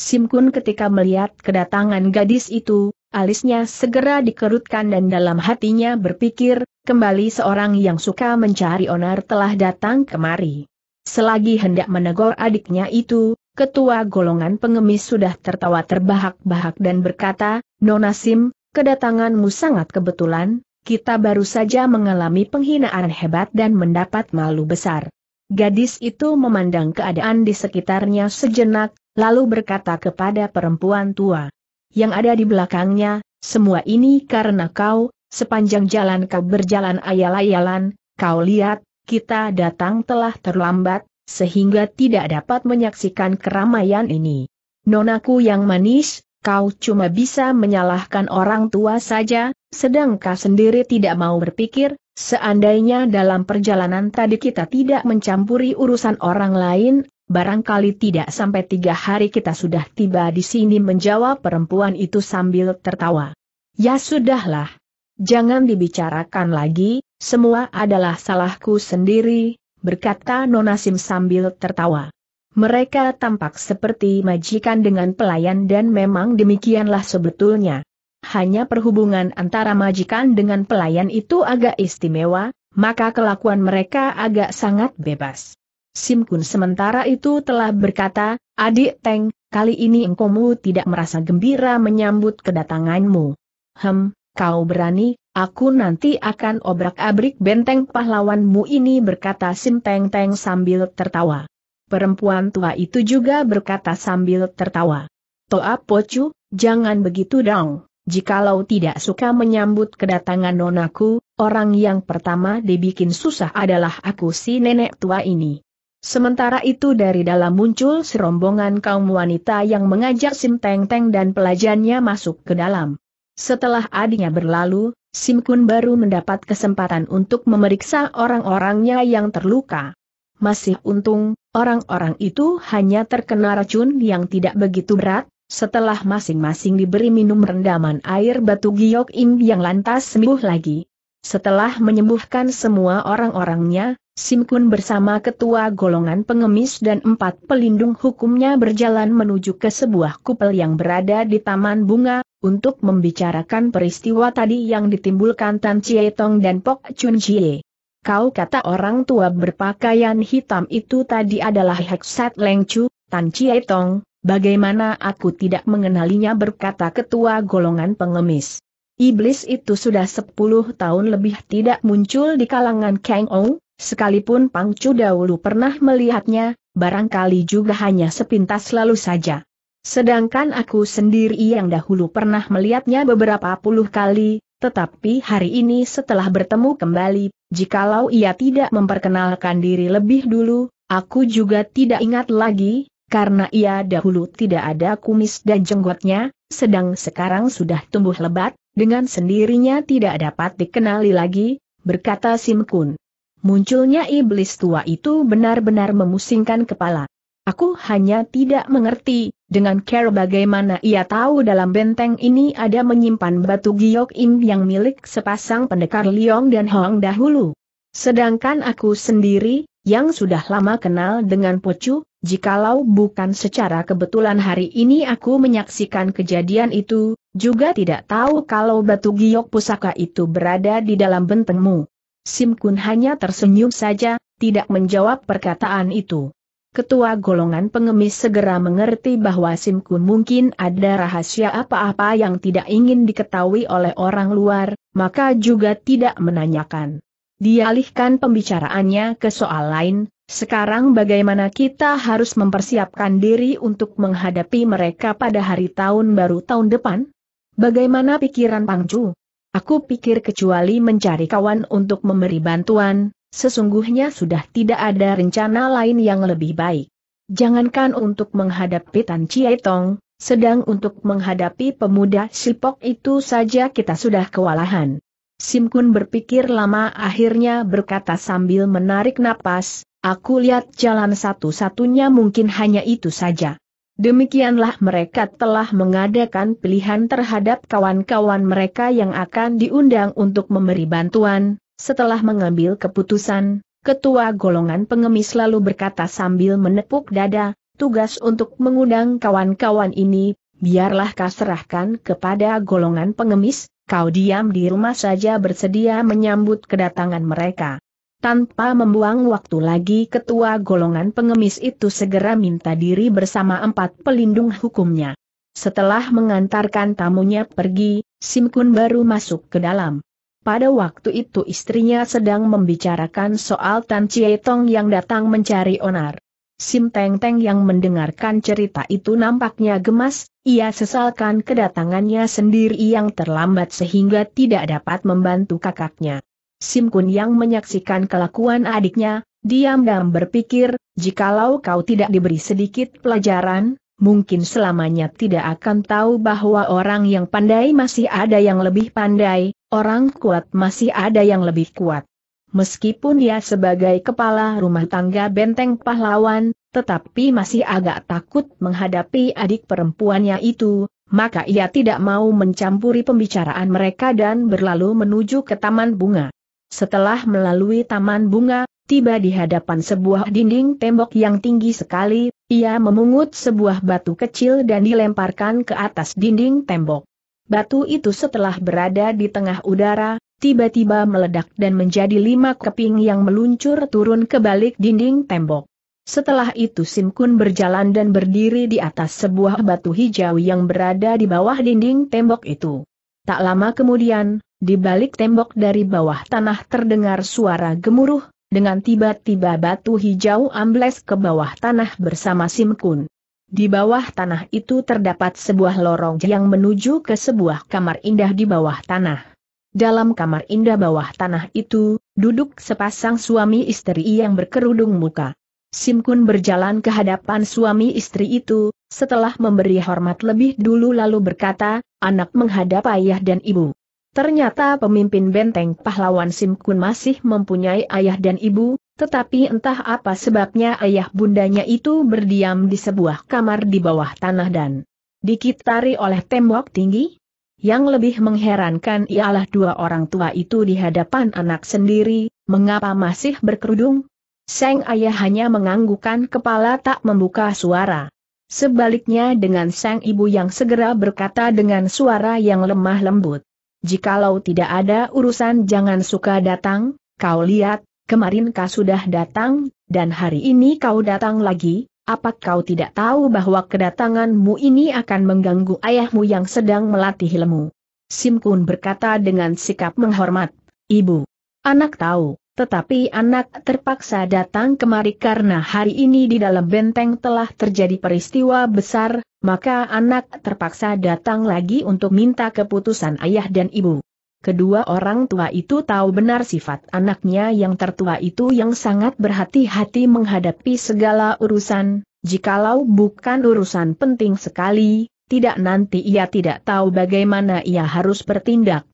Simkun ketika melihat kedatangan gadis itu, Alisnya segera dikerutkan dan dalam hatinya berpikir, kembali seorang yang suka mencari onar telah datang kemari. Selagi hendak menegur adiknya itu, ketua golongan pengemis sudah tertawa terbahak-bahak dan berkata, Nona Sim, kedatanganmu sangat kebetulan, kita baru saja mengalami penghinaan hebat dan mendapat malu besar. Gadis itu memandang keadaan di sekitarnya sejenak, lalu berkata kepada perempuan tua, yang ada di belakangnya, semua ini karena kau, sepanjang jalan kau berjalan ayal-ayalan, kau lihat, kita datang telah terlambat, sehingga tidak dapat menyaksikan keramaian ini. Nonaku yang manis, kau cuma bisa menyalahkan orang tua saja, sedang kau sendiri tidak mau berpikir, seandainya dalam perjalanan tadi kita tidak mencampuri urusan orang lain, barangkali tidak sampai tiga hari kita sudah tiba di sini menjawab perempuan itu sambil tertawa. Ya sudahlah. Jangan dibicarakan lagi, semua adalah salahku sendiri, berkata Nona Sim sambil tertawa. Mereka tampak seperti majikan dengan pelayan dan memang demikianlah sebetulnya. Hanya perhubungan antara majikan dengan pelayan itu agak istimewa, maka kelakuan mereka agak sangat bebas. Sim Kun sementara itu telah berkata, Adik Teng, kali ini engkau tidak merasa gembira menyambut kedatanganmu. Hem, kau berani, aku nanti akan obrak-abrik benteng pahlawanmu ini berkata Sim Teng Teng sambil tertawa. Perempuan tua itu juga berkata sambil tertawa. Toa Pocu, jangan begitu dong. Jikalau tidak suka menyambut kedatangan nonaku, orang yang pertama dibikin susah adalah aku si nenek tua ini. Sementara itu dari dalam muncul serombongan kaum wanita yang mengajak Sim Teng Teng dan pelajannya masuk ke dalam. Setelah adiknya berlalu, Sim Kun baru mendapat kesempatan untuk memeriksa orang-orangnya yang terluka. Masih untung, orang-orang itu hanya terkena racun yang tidak begitu berat, setelah masing-masing diberi minum rendaman air batu giok im yang lantas sembuh lagi. Setelah menyembuhkan semua orang-orangnya, Simkun bersama ketua golongan pengemis dan empat pelindung hukumnya berjalan menuju ke sebuah kupel yang berada di Taman Bunga, untuk membicarakan peristiwa tadi yang ditimbulkan Tan Tong dan Pok Chun Jie. Kau kata orang tua berpakaian hitam itu tadi adalah Heksat Leng Chu, Tan Tong, bagaimana aku tidak mengenalinya berkata ketua golongan pengemis. Iblis itu sudah sepuluh tahun lebih tidak muncul di kalangan Kang Ou, sekalipun Pang Chu dahulu pernah melihatnya, barangkali juga hanya sepintas lalu saja. Sedangkan aku sendiri yang dahulu pernah melihatnya beberapa puluh kali, tetapi hari ini setelah bertemu kembali, jikalau ia tidak memperkenalkan diri lebih dulu, aku juga tidak ingat lagi, karena ia dahulu tidak ada kumis dan jenggotnya, sedang sekarang sudah tumbuh lebat, dengan sendirinya tidak dapat dikenali lagi, berkata Simkun. Munculnya iblis tua itu benar-benar memusingkan kepala. Aku hanya tidak mengerti, dengan care bagaimana ia tahu dalam benteng ini ada menyimpan batu giok im yang milik sepasang pendekar Liong dan Hong dahulu. Sedangkan aku sendiri, yang sudah lama kenal dengan Pocu, Jikalau bukan secara kebetulan hari ini aku menyaksikan kejadian itu, juga tidak tahu kalau batu giok pusaka itu berada di dalam bentengmu. Sim Kun hanya tersenyum saja, tidak menjawab perkataan itu. Ketua golongan pengemis segera mengerti bahwa Sim Kun mungkin ada rahasia apa-apa yang tidak ingin diketahui oleh orang luar, maka juga tidak menanyakan. Dialihkan pembicaraannya ke soal lain, sekarang bagaimana kita harus mempersiapkan diri untuk menghadapi mereka pada hari tahun baru tahun depan? Bagaimana pikiran Pangcu? Aku pikir kecuali mencari kawan untuk memberi bantuan, sesungguhnya sudah tidak ada rencana lain yang lebih baik. Jangankan untuk menghadapi Tan Tong, sedang untuk menghadapi pemuda Sipok itu saja kita sudah kewalahan. Sim Kun berpikir lama akhirnya berkata sambil menarik napas, Aku lihat jalan satu-satunya mungkin hanya itu saja. Demikianlah mereka telah mengadakan pilihan terhadap kawan-kawan mereka yang akan diundang untuk memberi bantuan. Setelah mengambil keputusan, ketua golongan pengemis lalu berkata sambil menepuk dada, tugas untuk mengundang kawan-kawan ini, biarlah kau serahkan kepada golongan pengemis, kau diam di rumah saja bersedia menyambut kedatangan mereka. Tanpa membuang waktu lagi ketua golongan pengemis itu segera minta diri bersama empat pelindung hukumnya. Setelah mengantarkan tamunya pergi, Sim Kun baru masuk ke dalam. Pada waktu itu istrinya sedang membicarakan soal Tan Tong yang datang mencari onar. Sim Teng Teng yang mendengarkan cerita itu nampaknya gemas, ia sesalkan kedatangannya sendiri yang terlambat sehingga tidak dapat membantu kakaknya. Sim Kun yang menyaksikan kelakuan adiknya, diam-diam berpikir, jikalau kau tidak diberi sedikit pelajaran, mungkin selamanya tidak akan tahu bahwa orang yang pandai masih ada yang lebih pandai, orang kuat masih ada yang lebih kuat. Meskipun dia sebagai kepala rumah tangga benteng pahlawan, tetapi masih agak takut menghadapi adik perempuannya itu, maka ia tidak mau mencampuri pembicaraan mereka dan berlalu menuju ke taman bunga. Setelah melalui taman bunga, tiba di hadapan sebuah dinding tembok yang tinggi sekali, ia memungut sebuah batu kecil dan dilemparkan ke atas dinding tembok. Batu itu setelah berada di tengah udara, tiba-tiba meledak dan menjadi lima keping yang meluncur turun ke balik dinding tembok. Setelah itu Sim Kun berjalan dan berdiri di atas sebuah batu hijau yang berada di bawah dinding tembok itu. Tak lama kemudian, di balik tembok dari bawah tanah terdengar suara gemuruh, dengan tiba-tiba batu hijau ambles ke bawah tanah bersama Simkun. Di bawah tanah itu terdapat sebuah lorong yang menuju ke sebuah kamar indah di bawah tanah. Dalam kamar indah bawah tanah itu, duduk sepasang suami istri yang berkerudung muka. Simkun berjalan ke hadapan suami istri itu, setelah memberi hormat lebih dulu lalu berkata, anak menghadap ayah dan ibu. Ternyata pemimpin benteng pahlawan Simkun masih mempunyai ayah dan ibu, tetapi entah apa sebabnya ayah bundanya itu berdiam di sebuah kamar di bawah tanah dan dikitari oleh tembok tinggi. Yang lebih mengherankan ialah dua orang tua itu di hadapan anak sendiri, mengapa masih berkerudung? Seng ayah hanya menganggukkan kepala tak membuka suara. Sebaliknya dengan sang ibu yang segera berkata dengan suara yang lemah lembut jikalau tidak ada urusan jangan suka datang, kau lihat, kemarin kau sudah datang, dan hari ini kau datang lagi, apa kau tidak tahu bahwa kedatanganmu ini akan mengganggu ayahmu yang sedang melatih ilmu? Simkun berkata dengan sikap menghormat, Ibu. Anak tahu, tetapi anak terpaksa datang kemari karena hari ini di dalam benteng telah terjadi peristiwa besar, maka anak terpaksa datang lagi untuk minta keputusan ayah dan ibu. Kedua orang tua itu tahu benar sifat anaknya yang tertua itu yang sangat berhati-hati menghadapi segala urusan, jikalau bukan urusan penting sekali, tidak nanti ia tidak tahu bagaimana ia harus bertindak.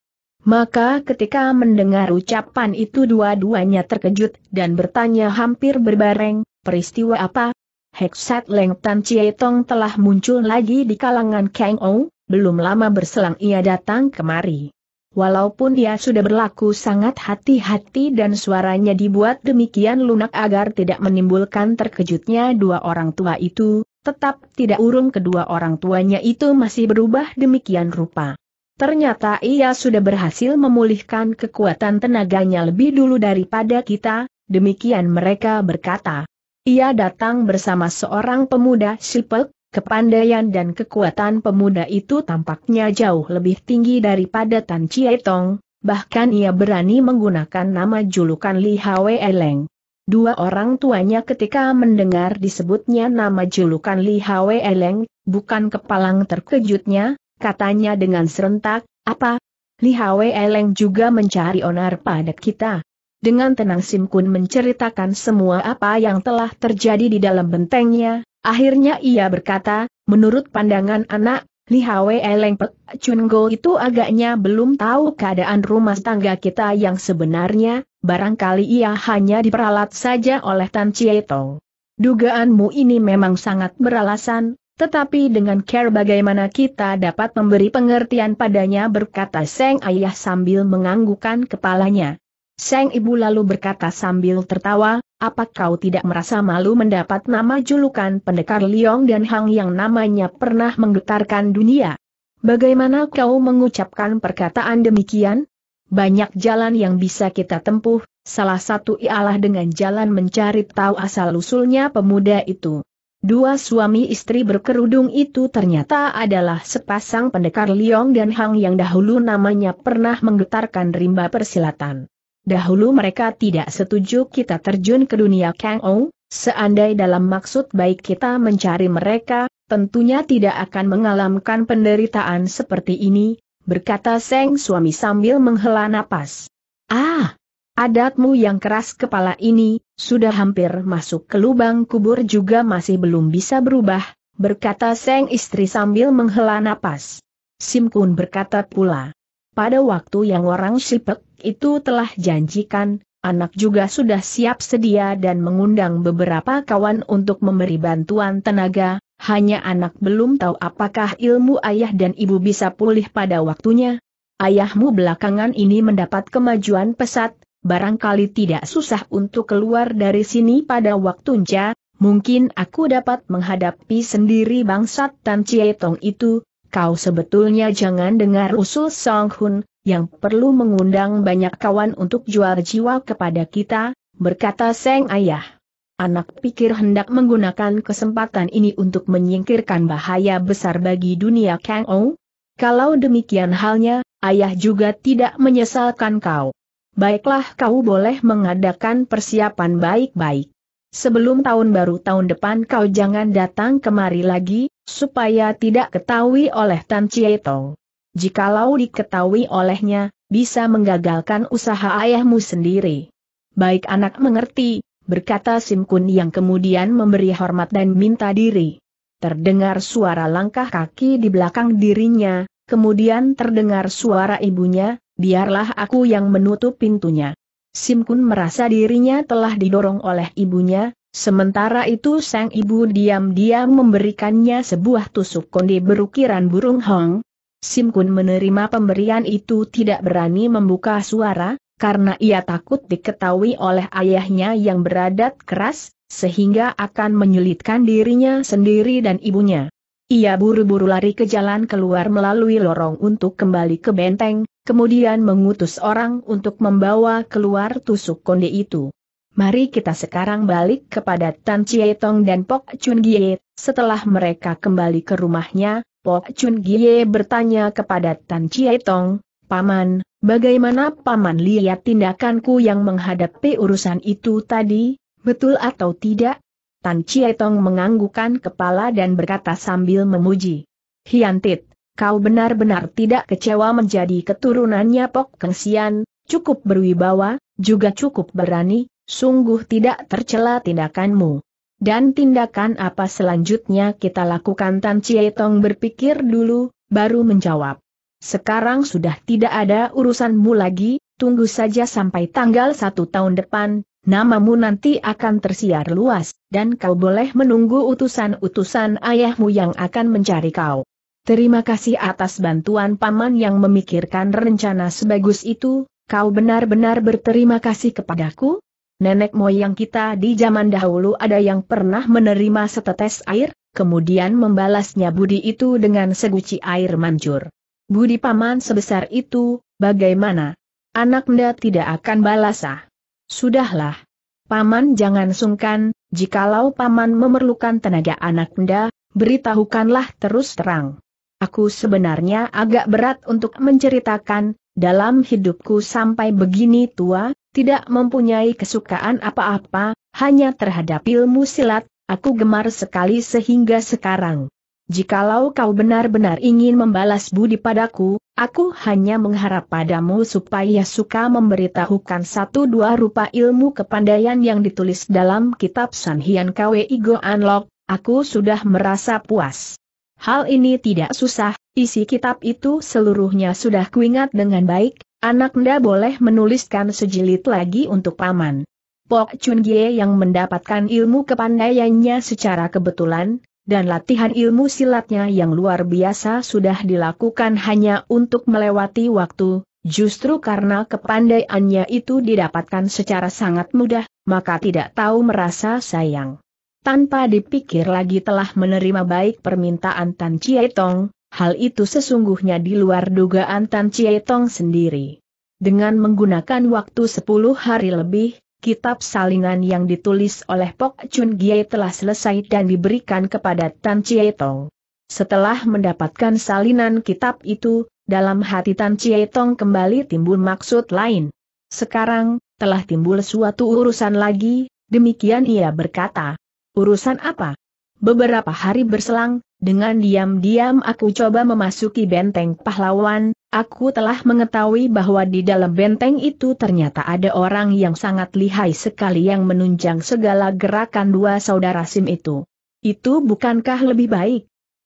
Maka ketika mendengar ucapan itu dua-duanya terkejut dan bertanya hampir berbareng, peristiwa apa? Heksat Leng Tan Tong telah muncul lagi di kalangan Kang Ou, belum lama berselang ia datang kemari. Walaupun ia sudah berlaku sangat hati-hati dan suaranya dibuat demikian lunak agar tidak menimbulkan terkejutnya dua orang tua itu, tetap tidak urung kedua orang tuanya itu masih berubah demikian rupa. Ternyata ia sudah berhasil memulihkan kekuatan tenaganya lebih dulu daripada kita, demikian mereka berkata. Ia datang bersama seorang pemuda sipek, kepandaian dan kekuatan pemuda itu tampaknya jauh lebih tinggi daripada Tan Tong. bahkan ia berani menggunakan nama julukan Li Hwe Eleng. Dua orang tuanya ketika mendengar disebutnya nama julukan Li Hwe Eleng, bukan kepalang terkejutnya, katanya dengan serentak, apa? Li Hwe Eleng juga mencari onar pada kita. Dengan tenang Sim Kun menceritakan semua apa yang telah terjadi di dalam bentengnya, akhirnya ia berkata, menurut pandangan anak, Li Hwe Eleng Pek Chun Go itu agaknya belum tahu keadaan rumah tangga kita yang sebenarnya, barangkali ia hanya diperalat saja oleh Tan Chie Tong. Dugaanmu ini memang sangat beralasan, tetapi dengan care bagaimana kita dapat memberi pengertian padanya berkata Seng Ayah sambil menganggukkan kepalanya. Seng Ibu lalu berkata sambil tertawa, apa kau tidak merasa malu mendapat nama julukan pendekar Liong dan Hang yang namanya pernah menggetarkan dunia? Bagaimana kau mengucapkan perkataan demikian? Banyak jalan yang bisa kita tempuh, salah satu ialah dengan jalan mencari tahu asal-usulnya pemuda itu. Dua suami istri berkerudung itu ternyata adalah sepasang pendekar Liong dan Hang yang dahulu namanya pernah menggetarkan rimba persilatan. Dahulu mereka tidak setuju kita terjun ke dunia Kang Ong, seandai dalam maksud baik kita mencari mereka, tentunya tidak akan mengalamkan penderitaan seperti ini, berkata Seng suami sambil menghela napas. Ah, Adatmu yang keras kepala ini, sudah hampir masuk ke lubang kubur juga masih belum bisa berubah, berkata Seng istri sambil menghela napas. Sim Kun berkata pula, pada waktu yang orang Sipek itu telah janjikan, anak juga sudah siap sedia dan mengundang beberapa kawan untuk memberi bantuan tenaga, hanya anak belum tahu apakah ilmu ayah dan ibu bisa pulih pada waktunya. Ayahmu belakangan ini mendapat kemajuan pesat, barangkali tidak susah untuk keluar dari sini pada waktu nja. mungkin aku dapat menghadapi sendiri bangsat Tan Tong itu, kau sebetulnya jangan dengar usul Song Hun, yang perlu mengundang banyak kawan untuk jual jiwa kepada kita, berkata Seng Ayah. Anak pikir hendak menggunakan kesempatan ini untuk menyingkirkan bahaya besar bagi dunia Kang Ou. Kalau demikian halnya, ayah juga tidak menyesalkan kau baiklah kau boleh mengadakan persiapan baik-baik. Sebelum tahun baru tahun depan kau jangan datang kemari lagi, supaya tidak ketahui oleh Tan Tong. Jikalau diketahui olehnya, bisa menggagalkan usaha ayahmu sendiri. Baik anak mengerti, berkata Sim Kun yang kemudian memberi hormat dan minta diri. Terdengar suara langkah kaki di belakang dirinya, kemudian terdengar suara ibunya, biarlah aku yang menutup pintunya. Sim Kun merasa dirinya telah didorong oleh ibunya, sementara itu sang ibu diam-diam memberikannya sebuah tusuk konde berukiran burung hong. Sim Kun menerima pemberian itu tidak berani membuka suara, karena ia takut diketahui oleh ayahnya yang beradat keras, sehingga akan menyulitkan dirinya sendiri dan ibunya. Ia buru-buru lari ke jalan keluar melalui lorong untuk kembali ke benteng, kemudian mengutus orang untuk membawa keluar tusuk konde itu. Mari kita sekarang balik kepada Tan Chie Tong dan Pok Chun Gie. Setelah mereka kembali ke rumahnya, Pok Chun Gie bertanya kepada Tan Chie Tong, Paman, bagaimana Paman lihat tindakanku yang menghadapi urusan itu tadi, betul atau tidak? Tan Chie Tong menganggukan kepala dan berkata sambil memuji. Hiantit, kau benar-benar tidak kecewa menjadi keturunannya Pok Kengsian, cukup berwibawa, juga cukup berani, sungguh tidak tercela tindakanmu. Dan tindakan apa selanjutnya kita lakukan Tan Tong berpikir dulu, baru menjawab. Sekarang sudah tidak ada urusanmu lagi, tunggu saja sampai tanggal satu tahun depan, namamu nanti akan tersiar luas, dan kau boleh menunggu utusan-utusan ayahmu yang akan mencari kau. Terima kasih atas bantuan paman yang memikirkan rencana sebagus itu, kau benar-benar berterima kasih kepadaku? Nenek moyang kita di zaman dahulu ada yang pernah menerima setetes air, kemudian membalasnya budi itu dengan seguci air mancur. Budi paman sebesar itu, bagaimana? Anak muda tidak akan balasah. Sudahlah. Paman jangan sungkan, jikalau paman memerlukan tenaga anak muda, beritahukanlah terus terang. Aku sebenarnya agak berat untuk menceritakan, dalam hidupku sampai begini tua, tidak mempunyai kesukaan apa-apa, hanya terhadap ilmu silat, aku gemar sekali sehingga sekarang. Jikalau kau benar-benar ingin membalas budi padaku, aku hanya mengharap padamu supaya suka memberitahukan satu dua rupa ilmu kepandaian yang ditulis dalam kitab Sanhian Kwe Igo Anlok, aku sudah merasa puas. Hal ini tidak susah, isi kitab itu seluruhnya sudah kuingat dengan baik, anak nda boleh menuliskan sejilid lagi untuk paman. Pok Chun Gie yang mendapatkan ilmu kepandaiannya secara kebetulan, dan latihan ilmu silatnya yang luar biasa sudah dilakukan hanya untuk melewati waktu, justru karena kepandaiannya itu didapatkan secara sangat mudah, maka tidak tahu merasa sayang tanpa dipikir lagi telah menerima baik permintaan Tan Tong. hal itu sesungguhnya di luar dugaan Tan Tong sendiri. Dengan menggunakan waktu 10 hari lebih, kitab salinan yang ditulis oleh Pok Chun Gie telah selesai dan diberikan kepada Tan Tong. Setelah mendapatkan salinan kitab itu, dalam hati Tan Tong kembali timbul maksud lain. Sekarang, telah timbul suatu urusan lagi, demikian ia berkata. Urusan apa? Beberapa hari berselang, dengan diam-diam aku coba memasuki benteng pahlawan, aku telah mengetahui bahwa di dalam benteng itu ternyata ada orang yang sangat lihai sekali yang menunjang segala gerakan dua saudara Sim itu. Itu bukankah lebih baik?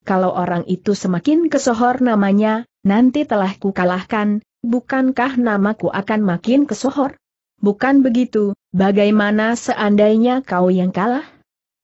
Kalau orang itu semakin kesohor namanya, nanti telah kukalahkan, bukankah namaku akan makin kesohor? Bukan begitu, bagaimana seandainya kau yang kalah?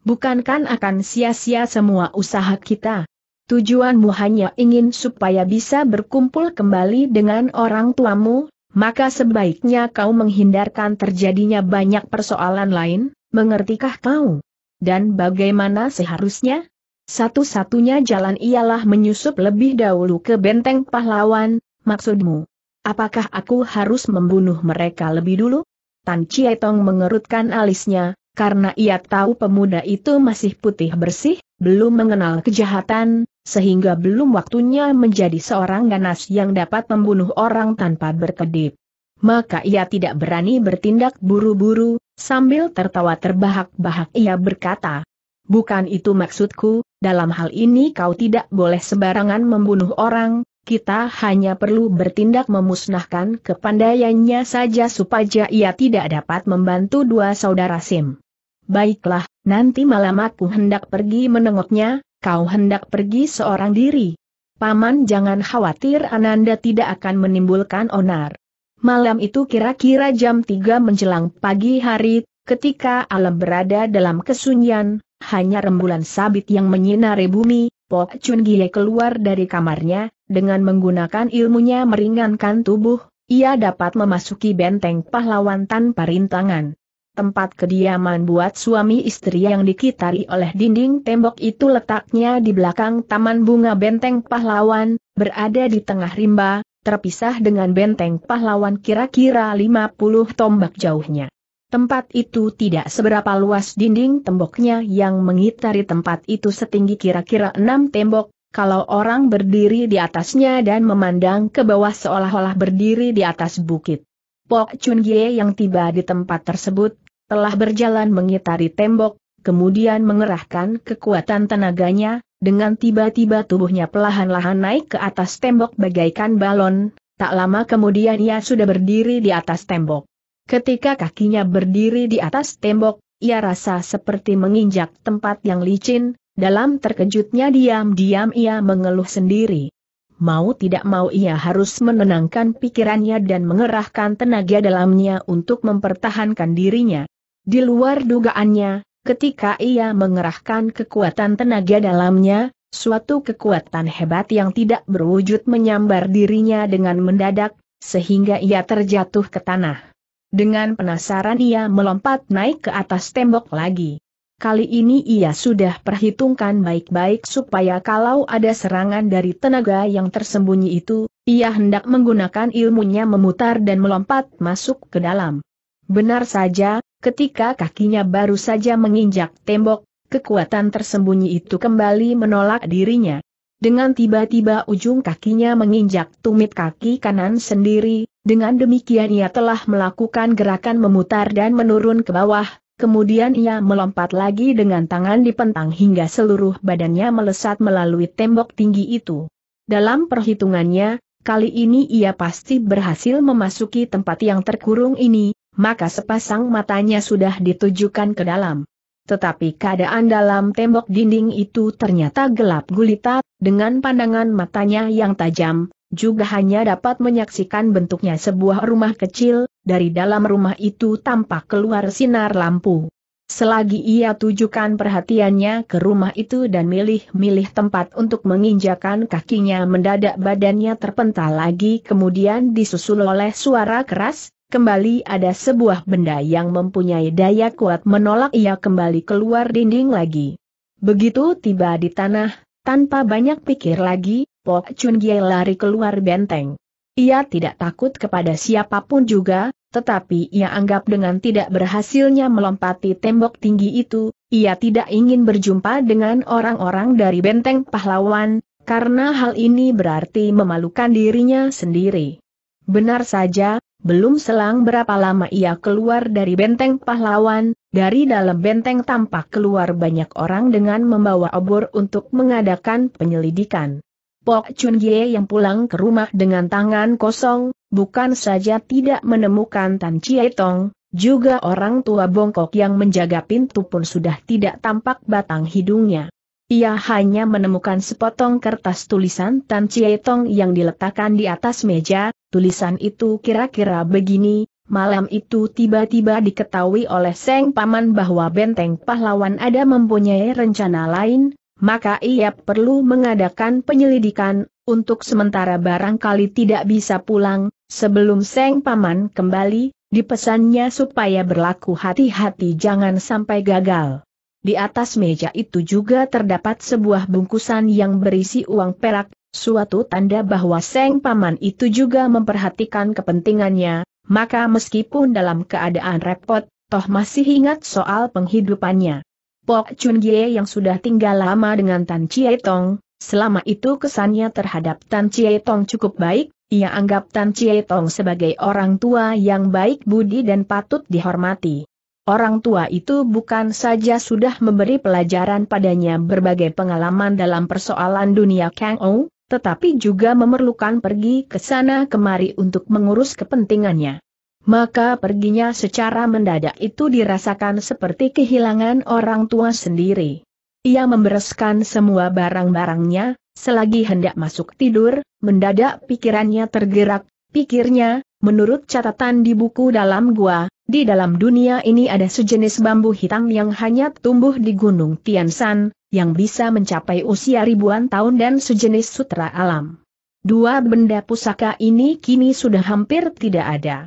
bukankan akan sia-sia semua usaha kita? Tujuanmu hanya ingin supaya bisa berkumpul kembali dengan orang tuamu, maka sebaiknya kau menghindarkan terjadinya banyak persoalan lain, mengertikah kau? Dan bagaimana seharusnya? Satu-satunya jalan ialah menyusup lebih dahulu ke benteng pahlawan, maksudmu. Apakah aku harus membunuh mereka lebih dulu? Tan Chietong mengerutkan alisnya, karena ia tahu pemuda itu masih putih bersih, belum mengenal kejahatan, sehingga belum waktunya menjadi seorang ganas yang dapat membunuh orang tanpa berkedip. Maka ia tidak berani bertindak buru-buru, sambil tertawa terbahak-bahak ia berkata, Bukan itu maksudku, dalam hal ini kau tidak boleh sembarangan membunuh orang, kita hanya perlu bertindak memusnahkan kepandaiannya saja supaya ia tidak dapat membantu dua saudara Sim. Baiklah, nanti malam aku hendak pergi menengoknya, kau hendak pergi seorang diri. Paman jangan khawatir Ananda tidak akan menimbulkan onar. Malam itu kira-kira jam 3 menjelang pagi hari, ketika alam berada dalam kesunyian, hanya rembulan sabit yang menyinari bumi, Pok Chun Gie keluar dari kamarnya, dengan menggunakan ilmunya meringankan tubuh, ia dapat memasuki benteng pahlawan tanpa rintangan. Tempat kediaman buat suami istri yang dikitari oleh dinding tembok itu letaknya di belakang Taman Bunga Benteng Pahlawan, berada di tengah rimba, terpisah dengan Benteng Pahlawan kira-kira 50 tombak jauhnya. Tempat itu tidak seberapa luas dinding temboknya yang mengitari tempat itu setinggi kira-kira 6 tembok, kalau orang berdiri di atasnya dan memandang ke bawah seolah-olah berdiri di atas bukit. Pok Chun Gie yang tiba di tempat tersebut telah berjalan mengitari tembok, kemudian mengerahkan kekuatan tenaganya, dengan tiba-tiba tubuhnya pelahan-lahan naik ke atas tembok bagaikan balon, tak lama kemudian ia sudah berdiri di atas tembok. Ketika kakinya berdiri di atas tembok, ia rasa seperti menginjak tempat yang licin, dalam terkejutnya diam-diam ia mengeluh sendiri. Mau tidak mau ia harus menenangkan pikirannya dan mengerahkan tenaga dalamnya untuk mempertahankan dirinya. Di luar dugaannya, ketika ia mengerahkan kekuatan tenaga dalamnya, suatu kekuatan hebat yang tidak berwujud menyambar dirinya dengan mendadak, sehingga ia terjatuh ke tanah. Dengan penasaran ia melompat naik ke atas tembok lagi. Kali ini ia sudah perhitungkan baik-baik supaya kalau ada serangan dari tenaga yang tersembunyi itu, ia hendak menggunakan ilmunya memutar dan melompat masuk ke dalam. Benar saja, Ketika kakinya baru saja menginjak tembok, kekuatan tersembunyi itu kembali menolak dirinya. Dengan tiba-tiba ujung kakinya menginjak tumit kaki kanan sendiri, dengan demikian ia telah melakukan gerakan memutar dan menurun ke bawah, kemudian ia melompat lagi dengan tangan dipentang hingga seluruh badannya melesat melalui tembok tinggi itu. Dalam perhitungannya, kali ini ia pasti berhasil memasuki tempat yang terkurung ini, maka sepasang matanya sudah ditujukan ke dalam. Tetapi keadaan dalam tembok dinding itu ternyata gelap gulita, dengan pandangan matanya yang tajam, juga hanya dapat menyaksikan bentuknya sebuah rumah kecil, dari dalam rumah itu tampak keluar sinar lampu. Selagi ia tujukan perhatiannya ke rumah itu dan milih-milih tempat untuk menginjakan kakinya mendadak badannya terpental lagi kemudian disusul oleh suara keras, kembali ada sebuah benda yang mempunyai daya kuat menolak ia kembali keluar dinding lagi. Begitu tiba di tanah, tanpa banyak pikir lagi, Pok Chun Gie lari keluar benteng. Ia tidak takut kepada siapapun juga, tetapi ia anggap dengan tidak berhasilnya melompati tembok tinggi itu, ia tidak ingin berjumpa dengan orang-orang dari benteng pahlawan, karena hal ini berarti memalukan dirinya sendiri. Benar saja, belum selang berapa lama ia keluar dari benteng pahlawan, dari dalam benteng tampak keluar banyak orang dengan membawa obor untuk mengadakan penyelidikan. Pok Chun Gie yang pulang ke rumah dengan tangan kosong, bukan saja tidak menemukan Tan Chie Tong, juga orang tua bongkok yang menjaga pintu pun sudah tidak tampak batang hidungnya. Ia hanya menemukan sepotong kertas tulisan Tan Chie Tong yang diletakkan di atas meja, Tulisan itu kira-kira begini, malam itu tiba-tiba diketahui oleh Seng Paman bahwa benteng pahlawan ada mempunyai rencana lain, maka ia perlu mengadakan penyelidikan, untuk sementara barangkali tidak bisa pulang, sebelum Seng Paman kembali, dipesannya supaya berlaku hati-hati jangan sampai gagal. Di atas meja itu juga terdapat sebuah bungkusan yang berisi uang perak, suatu tanda bahwa Seng Paman itu juga memperhatikan kepentingannya, maka meskipun dalam keadaan repot, toh masih ingat soal penghidupannya. Pok Chun Gye yang sudah tinggal lama dengan Tan Chie Tong, selama itu kesannya terhadap Tan Chie Tong cukup baik, ia anggap Tan Chie Tong sebagai orang tua yang baik budi dan patut dihormati. Orang tua itu bukan saja sudah memberi pelajaran padanya berbagai pengalaman dalam persoalan dunia Kang Ou, tetapi juga memerlukan pergi ke sana kemari untuk mengurus kepentingannya. Maka perginya secara mendadak itu dirasakan seperti kehilangan orang tua sendiri. Ia membereskan semua barang-barangnya, selagi hendak masuk tidur, mendadak pikirannya tergerak, pikirnya, menurut catatan di buku dalam gua, di dalam dunia ini ada sejenis bambu hitam yang hanya tumbuh di Gunung Tiansan, yang bisa mencapai usia ribuan tahun dan sejenis sutra alam. Dua benda pusaka ini kini sudah hampir tidak ada.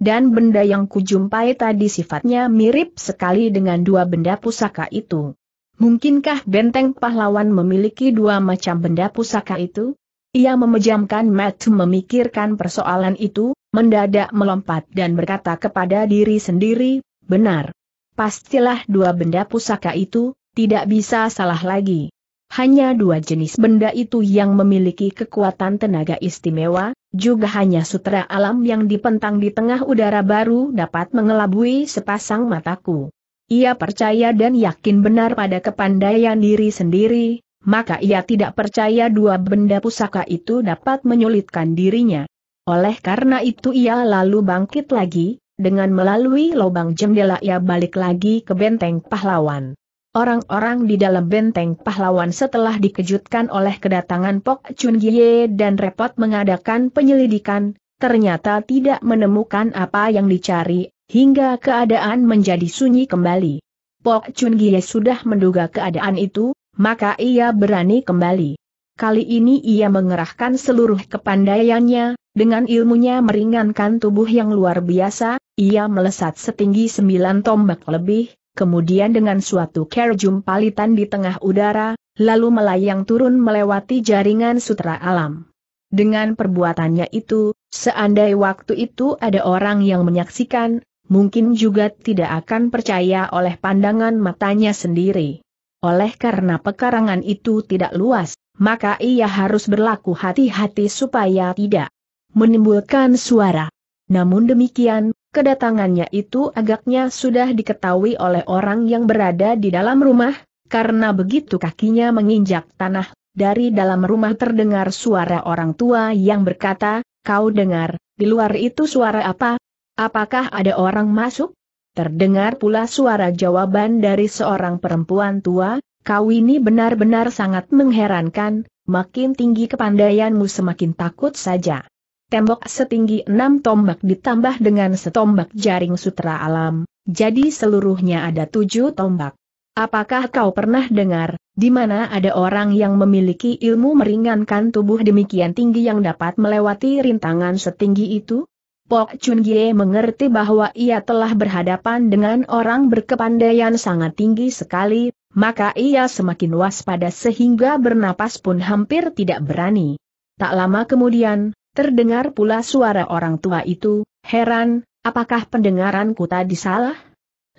Dan benda yang kujumpai tadi sifatnya mirip sekali dengan dua benda pusaka itu. Mungkinkah benteng pahlawan memiliki dua macam benda pusaka itu? Ia memejamkan mata memikirkan persoalan itu, mendadak melompat dan berkata kepada diri sendiri, benar. Pastilah dua benda pusaka itu, tidak bisa salah lagi. Hanya dua jenis benda itu yang memiliki kekuatan tenaga istimewa, juga hanya sutra alam yang dipentang di tengah udara baru dapat mengelabui sepasang mataku. Ia percaya dan yakin benar pada kepandaian diri sendiri, maka ia tidak percaya dua benda pusaka itu dapat menyulitkan dirinya. Oleh karena itu ia lalu bangkit lagi, dengan melalui lubang jendela ia balik lagi ke benteng pahlawan. Orang-orang di dalam benteng pahlawan setelah dikejutkan oleh kedatangan Pok Chun Gie dan repot mengadakan penyelidikan, ternyata tidak menemukan apa yang dicari, hingga keadaan menjadi sunyi kembali. Pok Chun Gie sudah menduga keadaan itu, maka ia berani kembali. Kali ini ia mengerahkan seluruh kepandaiannya, dengan ilmunya meringankan tubuh yang luar biasa, ia melesat setinggi sembilan tombak lebih, kemudian dengan suatu kerjum palitan di tengah udara, lalu melayang turun melewati jaringan sutra alam. Dengan perbuatannya itu, seandai waktu itu ada orang yang menyaksikan, mungkin juga tidak akan percaya oleh pandangan matanya sendiri. Oleh karena pekarangan itu tidak luas, maka ia harus berlaku hati-hati supaya tidak menimbulkan suara. Namun demikian, kedatangannya itu agaknya sudah diketahui oleh orang yang berada di dalam rumah, karena begitu kakinya menginjak tanah, dari dalam rumah terdengar suara orang tua yang berkata, kau dengar, di luar itu suara apa? Apakah ada orang masuk? Terdengar pula suara jawaban dari seorang perempuan tua, Kau ini benar-benar sangat mengherankan, makin tinggi kepandaianmu semakin takut saja. Tembok setinggi enam tombak ditambah dengan setombak jaring sutra alam, jadi seluruhnya ada tujuh tombak. Apakah kau pernah dengar, di mana ada orang yang memiliki ilmu meringankan tubuh demikian tinggi yang dapat melewati rintangan setinggi itu? Pok Chun Gie mengerti bahwa ia telah berhadapan dengan orang berkepandaian sangat tinggi sekali, maka ia semakin waspada sehingga bernapas pun hampir tidak berani. Tak lama kemudian, terdengar pula suara orang tua itu, heran, apakah pendengaranku tadi salah?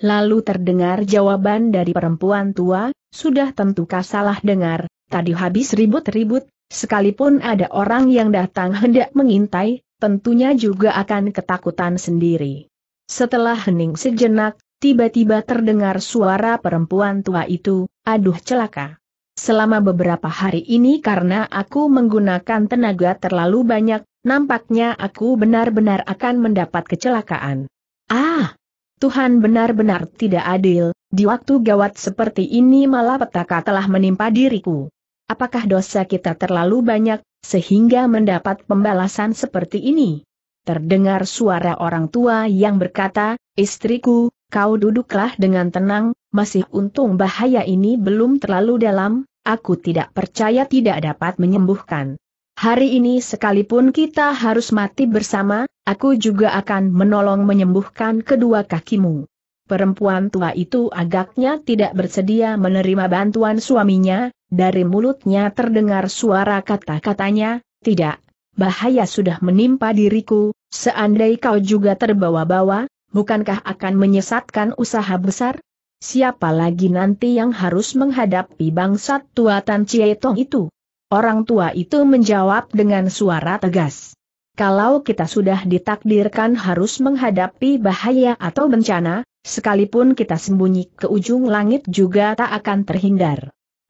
Lalu terdengar jawaban dari perempuan tua, sudah tentukah salah dengar, tadi habis ribut-ribut, sekalipun ada orang yang datang hendak mengintai, tentunya juga akan ketakutan sendiri. Setelah hening sejenak, tiba-tiba terdengar suara perempuan tua itu, aduh celaka. Selama beberapa hari ini karena aku menggunakan tenaga terlalu banyak, nampaknya aku benar-benar akan mendapat kecelakaan. Ah! Tuhan benar-benar tidak adil, di waktu gawat seperti ini malah petaka telah menimpa diriku. Apakah dosa kita terlalu banyak, sehingga mendapat pembalasan seperti ini. Terdengar suara orang tua yang berkata, Istriku, kau duduklah dengan tenang, masih untung bahaya ini belum terlalu dalam, aku tidak percaya tidak dapat menyembuhkan. Hari ini sekalipun kita harus mati bersama, aku juga akan menolong menyembuhkan kedua kakimu. Perempuan tua itu agaknya tidak bersedia menerima bantuan suaminya, dari mulutnya terdengar suara kata-katanya, tidak, bahaya sudah menimpa diriku, seandai kau juga terbawa-bawa, bukankah akan menyesatkan usaha besar? Siapa lagi nanti yang harus menghadapi bangsat tua Tan Cietong itu? Orang tua itu menjawab dengan suara tegas kalau kita sudah ditakdirkan harus menghadapi bahaya atau bencana, sekalipun kita sembunyi ke ujung langit juga tak akan terhindar.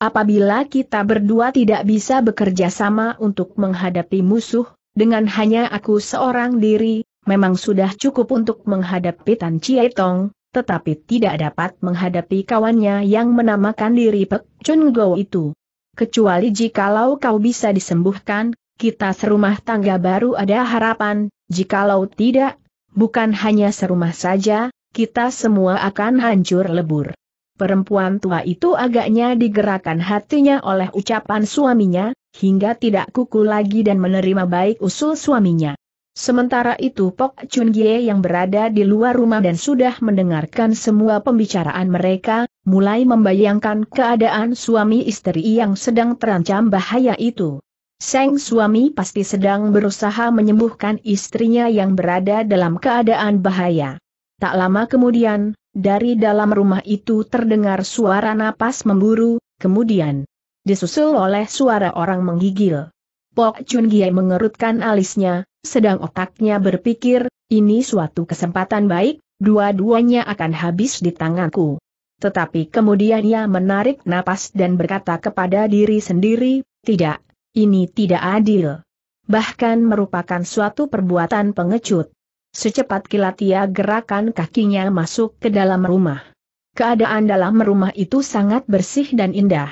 Apabila kita berdua tidak bisa bekerja sama untuk menghadapi musuh, dengan hanya aku seorang diri, memang sudah cukup untuk menghadapi Tan Tong, tetapi tidak dapat menghadapi kawannya yang menamakan diri Pek Chun Go itu. Kecuali jikalau kau bisa disembuhkan, kita serumah tangga baru ada harapan, jikalau tidak, bukan hanya serumah saja, kita semua akan hancur lebur. Perempuan tua itu agaknya digerakkan hatinya oleh ucapan suaminya, hingga tidak kuku lagi dan menerima baik usul suaminya. Sementara itu Pok Chun Gie yang berada di luar rumah dan sudah mendengarkan semua pembicaraan mereka, mulai membayangkan keadaan suami istri yang sedang terancam bahaya itu. Sang suami pasti sedang berusaha menyembuhkan istrinya yang berada dalam keadaan bahaya. Tak lama kemudian, dari dalam rumah itu terdengar suara napas memburu, kemudian disusul oleh suara orang menggigil. Pok Chun Gie mengerutkan alisnya, sedang otaknya berpikir, ini suatu kesempatan baik, dua-duanya akan habis di tanganku. Tetapi kemudian ia menarik napas dan berkata kepada diri sendiri, tidak, ini tidak adil. Bahkan merupakan suatu perbuatan pengecut. Secepat kilat ia gerakan kakinya masuk ke dalam rumah. Keadaan dalam rumah itu sangat bersih dan indah.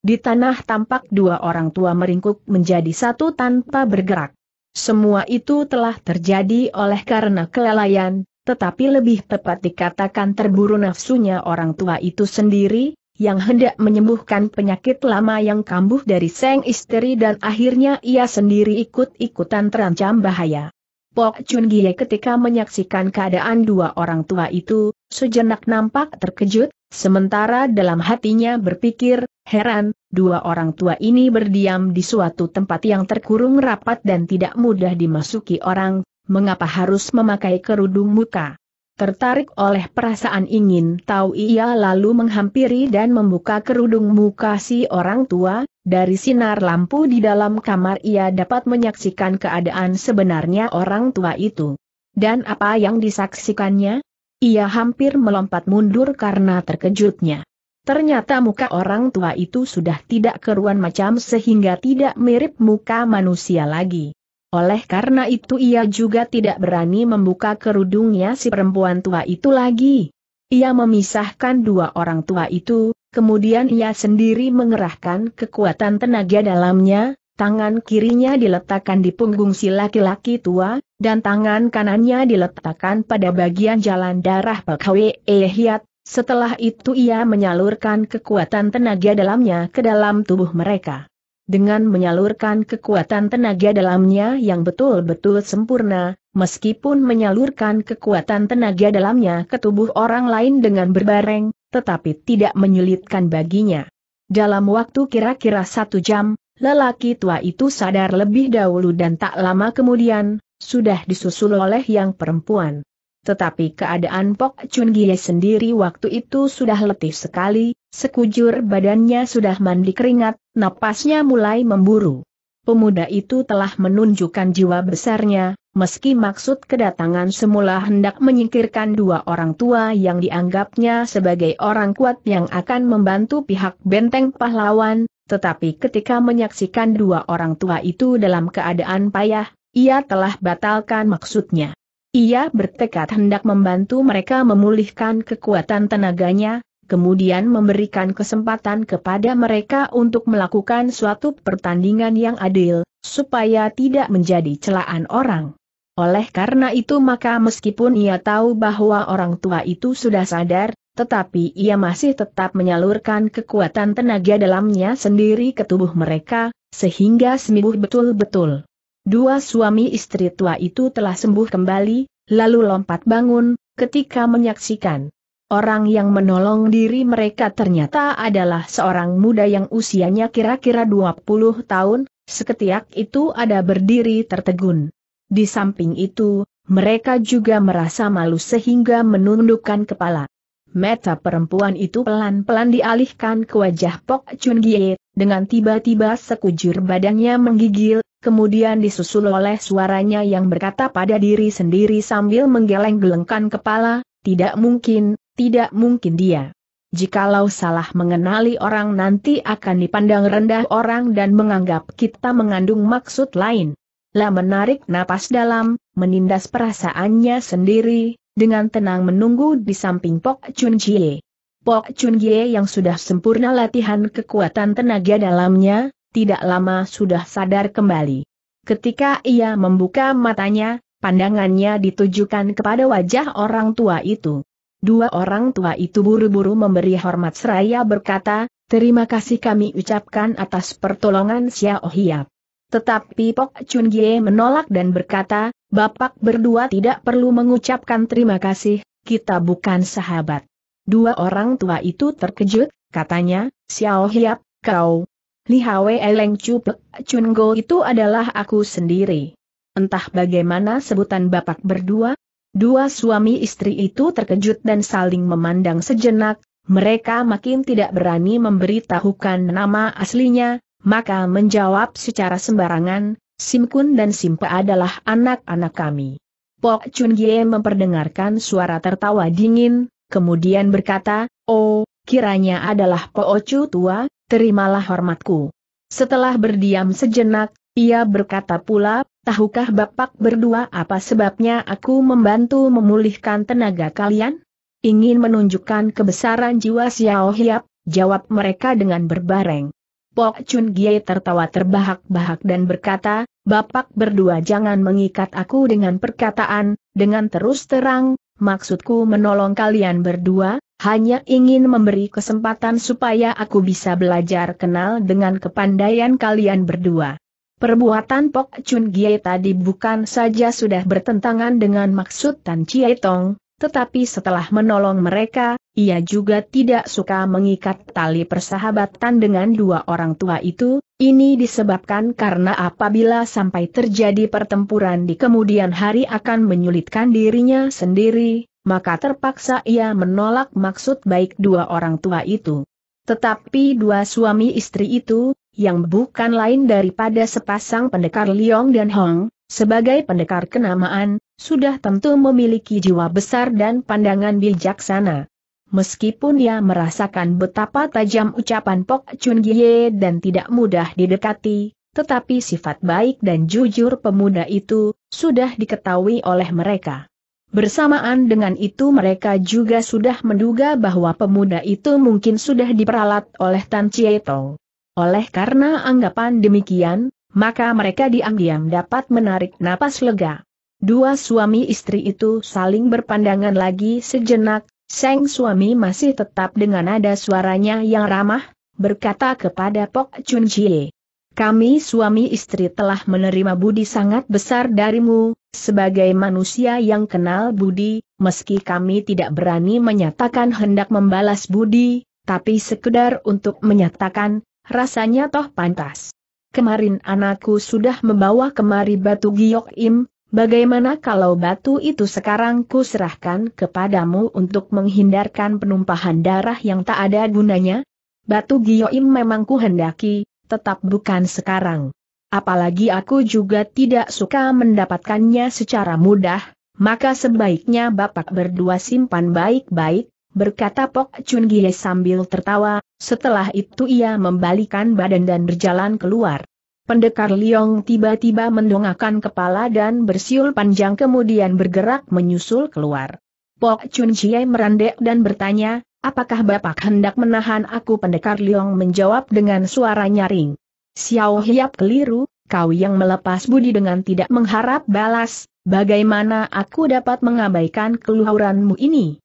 Di tanah tampak dua orang tua meringkuk menjadi satu tanpa bergerak. Semua itu telah terjadi oleh karena kelalaian, tetapi lebih tepat dikatakan terburu nafsunya orang tua itu sendiri, yang hendak menyembuhkan penyakit lama yang kambuh dari sang istri dan akhirnya ia sendiri ikut-ikutan terancam bahaya. Pok Chun Gie ketika menyaksikan keadaan dua orang tua itu, sejenak nampak terkejut, sementara dalam hatinya berpikir, heran, dua orang tua ini berdiam di suatu tempat yang terkurung rapat dan tidak mudah dimasuki orang, mengapa harus memakai kerudung muka. Tertarik oleh perasaan ingin tahu ia lalu menghampiri dan membuka kerudung muka si orang tua, dari sinar lampu di dalam kamar ia dapat menyaksikan keadaan sebenarnya orang tua itu. Dan apa yang disaksikannya? Ia hampir melompat mundur karena terkejutnya. Ternyata muka orang tua itu sudah tidak keruan macam sehingga tidak mirip muka manusia lagi. Oleh karena itu ia juga tidak berani membuka kerudungnya si perempuan tua itu lagi. Ia memisahkan dua orang tua itu, kemudian ia sendiri mengerahkan kekuatan tenaga dalamnya, tangan kirinya diletakkan di punggung si laki-laki tua, dan tangan kanannya diletakkan pada bagian jalan darah Pekwe Ehyat, setelah itu ia menyalurkan kekuatan tenaga dalamnya ke dalam tubuh mereka dengan menyalurkan kekuatan tenaga dalamnya yang betul-betul sempurna, meskipun menyalurkan kekuatan tenaga dalamnya ke tubuh orang lain dengan berbareng, tetapi tidak menyulitkan baginya. Dalam waktu kira-kira satu jam, lelaki tua itu sadar lebih dahulu dan tak lama kemudian, sudah disusul oleh yang perempuan. Tetapi keadaan Pok Chun Gie sendiri waktu itu sudah letih sekali, sekujur badannya sudah mandi keringat, napasnya mulai memburu. Pemuda itu telah menunjukkan jiwa besarnya, meski maksud kedatangan semula hendak menyingkirkan dua orang tua yang dianggapnya sebagai orang kuat yang akan membantu pihak benteng pahlawan, tetapi ketika menyaksikan dua orang tua itu dalam keadaan payah, ia telah batalkan maksudnya. Ia bertekad hendak membantu mereka memulihkan kekuatan tenaganya, kemudian memberikan kesempatan kepada mereka untuk melakukan suatu pertandingan yang adil, supaya tidak menjadi celaan orang. Oleh karena itu maka meskipun ia tahu bahwa orang tua itu sudah sadar, tetapi ia masih tetap menyalurkan kekuatan tenaga dalamnya sendiri ke tubuh mereka, sehingga sembuh betul-betul. Dua suami istri tua itu telah sembuh kembali, lalu lompat bangun, ketika menyaksikan Orang yang menolong diri mereka ternyata adalah seorang muda yang usianya kira-kira 20 tahun, seketiak itu ada berdiri tertegun. Di samping itu, mereka juga merasa malu sehingga menundukkan kepala. Meta perempuan itu pelan-pelan dialihkan ke wajah Pok Chun Gie, dengan tiba-tiba sekujur badannya menggigil, kemudian disusul oleh suaranya yang berkata pada diri sendiri sambil menggeleng-gelengkan kepala, tidak mungkin, tidak mungkin dia. Jikalau salah mengenali orang nanti akan dipandang rendah orang dan menganggap kita mengandung maksud lain. La menarik napas dalam, menindas perasaannya sendiri, dengan tenang menunggu di samping Pok Chun Jie. Pok Chun Jie yang sudah sempurna latihan kekuatan tenaga dalamnya, tidak lama sudah sadar kembali. Ketika ia membuka matanya, pandangannya ditujukan kepada wajah orang tua itu. Dua orang tua itu buru-buru memberi hormat seraya berkata, terima kasih kami ucapkan atas pertolongan Xiao Hiap. Tetapi Pok Chun Gie menolak dan berkata, Bapak berdua tidak perlu mengucapkan terima kasih, kita bukan sahabat. Dua orang tua itu terkejut, katanya, Xiao Hiap, kau. Li Hwe Eleng Chu Pek Chun Go itu adalah aku sendiri. Entah bagaimana sebutan bapak berdua, Dua suami istri itu terkejut dan saling memandang sejenak, mereka makin tidak berani memberitahukan nama aslinya, maka menjawab secara sembarangan, Simkun dan Simpa adalah anak-anak kami. Pok Chun Gie memperdengarkan suara tertawa dingin, kemudian berkata, Oh, kiranya adalah Po Ocu tua, terimalah hormatku. Setelah berdiam sejenak, ia berkata pula, tahukah bapak berdua apa sebabnya aku membantu memulihkan tenaga kalian? Ingin menunjukkan kebesaran jiwa Xiao Hiap, jawab mereka dengan berbareng. Pok Chun Gie tertawa terbahak-bahak dan berkata, Bapak berdua jangan mengikat aku dengan perkataan, dengan terus terang, maksudku menolong kalian berdua, hanya ingin memberi kesempatan supaya aku bisa belajar kenal dengan kepandaian kalian berdua. Perbuatan Pok Chun Gie tadi bukan saja sudah bertentangan dengan maksud Tan Chie Tong, tetapi setelah menolong mereka, ia juga tidak suka mengikat tali persahabatan dengan dua orang tua itu, ini disebabkan karena apabila sampai terjadi pertempuran di kemudian hari akan menyulitkan dirinya sendiri, maka terpaksa ia menolak maksud baik dua orang tua itu. Tetapi dua suami istri itu, yang bukan lain daripada sepasang pendekar Liong dan Hong, sebagai pendekar kenamaan, sudah tentu memiliki jiwa besar dan pandangan bijaksana. Meskipun ia merasakan betapa tajam ucapan Pok Chun Gie dan tidak mudah didekati, tetapi sifat baik dan jujur pemuda itu sudah diketahui oleh mereka. Bersamaan dengan itu mereka juga sudah menduga bahwa pemuda itu mungkin sudah diperalat oleh Tan Chieto. Oleh karena anggapan demikian, maka mereka diam-diam dapat menarik napas lega. Dua suami istri itu saling berpandangan lagi sejenak, Seng suami masih tetap dengan nada suaranya yang ramah, berkata kepada Pok Chun Chie. Kami suami istri telah menerima budi sangat besar darimu, sebagai manusia yang kenal budi, meski kami tidak berani menyatakan hendak membalas budi, tapi sekedar untuk menyatakan, rasanya toh pantas. Kemarin anakku sudah membawa kemari batu giok im, bagaimana kalau batu itu sekarang ku serahkan kepadamu untuk menghindarkan penumpahan darah yang tak ada gunanya? Batu giok im memang ku hendaki, tetap bukan sekarang. Apalagi aku juga tidak suka mendapatkannya secara mudah, maka sebaiknya bapak berdua simpan baik-baik, berkata Pok Chun Gie sambil tertawa, setelah itu ia membalikan badan dan berjalan keluar. Pendekar Liong tiba-tiba mendongakkan kepala dan bersiul panjang kemudian bergerak menyusul keluar. Pok Chun Gie merandek dan bertanya, apakah Bapak hendak menahan aku pendekar Liong menjawab dengan suara nyaring. Xiao Hiap keliru, kau yang melepas budi dengan tidak mengharap balas, bagaimana aku dapat mengabaikan keluhuranmu ini?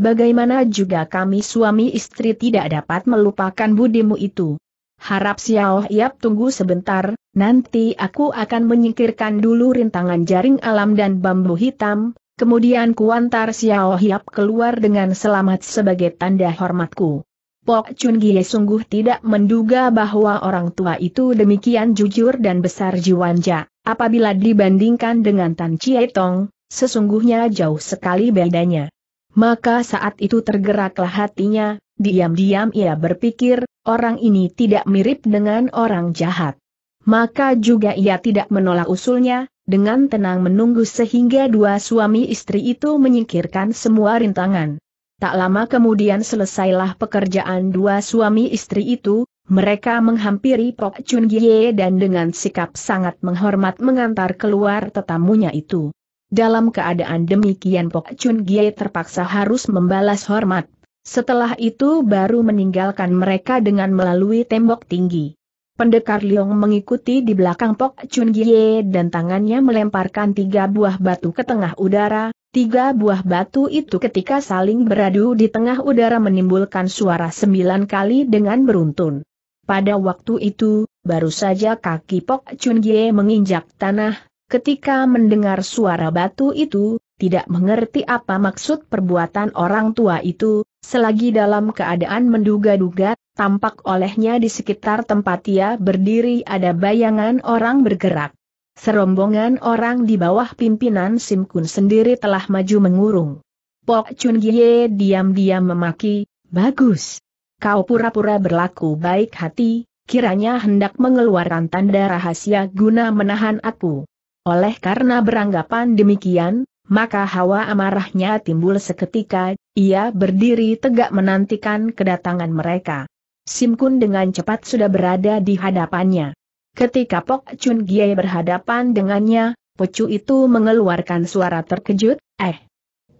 Bagaimana juga kami suami istri tidak dapat melupakan budimu itu. Harap Xiao Yap tunggu sebentar, nanti aku akan menyingkirkan dulu rintangan jaring alam dan bambu hitam, kemudian kuantar Xiao Yap keluar dengan selamat sebagai tanda hormatku. Pok Chun Gie sungguh tidak menduga bahwa orang tua itu demikian jujur dan besar jiwanya. Apabila dibandingkan dengan Tan Chie Tong, sesungguhnya jauh sekali bedanya maka saat itu tergeraklah hatinya, diam-diam ia berpikir, orang ini tidak mirip dengan orang jahat. Maka juga ia tidak menolak usulnya, dengan tenang menunggu sehingga dua suami istri itu menyingkirkan semua rintangan. Tak lama kemudian selesailah pekerjaan dua suami istri itu, mereka menghampiri Pok Chun Gie dan dengan sikap sangat menghormat mengantar keluar tetamunya itu. Dalam keadaan demikian Pok Chun Gie terpaksa harus membalas hormat. Setelah itu baru meninggalkan mereka dengan melalui tembok tinggi. Pendekar Liong mengikuti di belakang Pok Chun Gie dan tangannya melemparkan tiga buah batu ke tengah udara, Tiga buah batu itu ketika saling beradu di tengah udara menimbulkan suara sembilan kali dengan beruntun. Pada waktu itu, baru saja kaki Pok Chun Gie menginjak tanah, Ketika mendengar suara batu itu, tidak mengerti apa maksud perbuatan orang tua itu, selagi dalam keadaan menduga-duga, tampak olehnya di sekitar tempat ia berdiri ada bayangan orang bergerak. Serombongan orang di bawah pimpinan Sim Kun sendiri telah maju mengurung. Pok Chun Gie diam-diam memaki, bagus. Kau pura-pura berlaku baik hati, kiranya hendak mengeluarkan tanda rahasia guna menahan aku. Oleh karena beranggapan demikian, maka hawa amarahnya timbul seketika, ia berdiri tegak menantikan kedatangan mereka. Simkun dengan cepat sudah berada di hadapannya. Ketika Pok Chun Gie berhadapan dengannya, Pecu itu mengeluarkan suara terkejut, eh.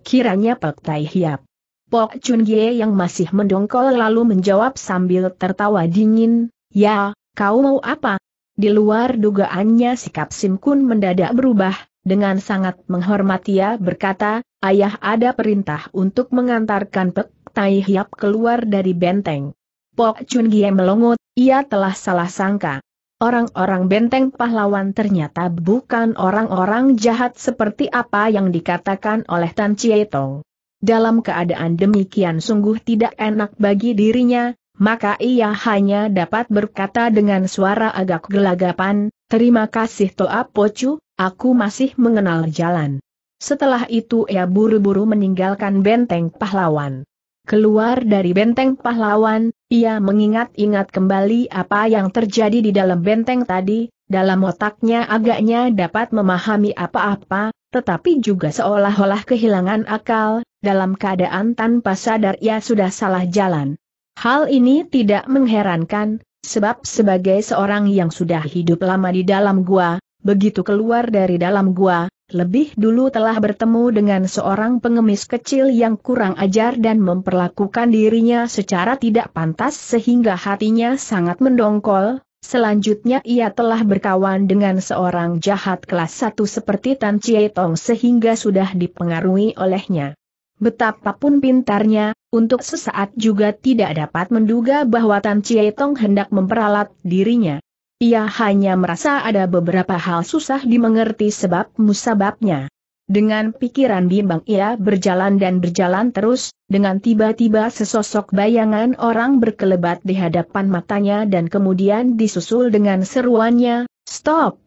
Kiranya Pak Tai Hiap. Pok Chun Gie yang masih mendongkol lalu menjawab sambil tertawa dingin, ya, kau mau apa, di luar dugaannya sikap Sim Kun mendadak berubah, dengan sangat menghormati ia berkata, ayah ada perintah untuk mengantarkan Pek Tai Hiap keluar dari benteng. Pok Chun Gie melongot, ia telah salah sangka. Orang-orang benteng pahlawan ternyata bukan orang-orang jahat seperti apa yang dikatakan oleh Tan Chietong. Dalam keadaan demikian sungguh tidak enak bagi dirinya, maka ia hanya dapat berkata dengan suara agak gelagapan, terima kasih Toa Pocu, aku masih mengenal jalan. Setelah itu ia buru-buru meninggalkan benteng pahlawan. Keluar dari benteng pahlawan, ia mengingat-ingat kembali apa yang terjadi di dalam benteng tadi, dalam otaknya agaknya dapat memahami apa-apa, tetapi juga seolah-olah kehilangan akal, dalam keadaan tanpa sadar ia sudah salah jalan. Hal ini tidak mengherankan, sebab sebagai seorang yang sudah hidup lama di dalam gua, begitu keluar dari dalam gua, lebih dulu telah bertemu dengan seorang pengemis kecil yang kurang ajar dan memperlakukan dirinya secara tidak pantas sehingga hatinya sangat mendongkol, selanjutnya ia telah berkawan dengan seorang jahat kelas satu seperti Tan Cie Tong sehingga sudah dipengaruhi olehnya. Betapapun pintarnya, untuk sesaat juga tidak dapat menduga bahwa Tan Tong hendak memperalat dirinya. Ia hanya merasa ada beberapa hal susah dimengerti sebab musababnya. Dengan pikiran bimbang ia berjalan dan berjalan terus, dengan tiba-tiba sesosok bayangan orang berkelebat di hadapan matanya dan kemudian disusul dengan seruannya, Stop!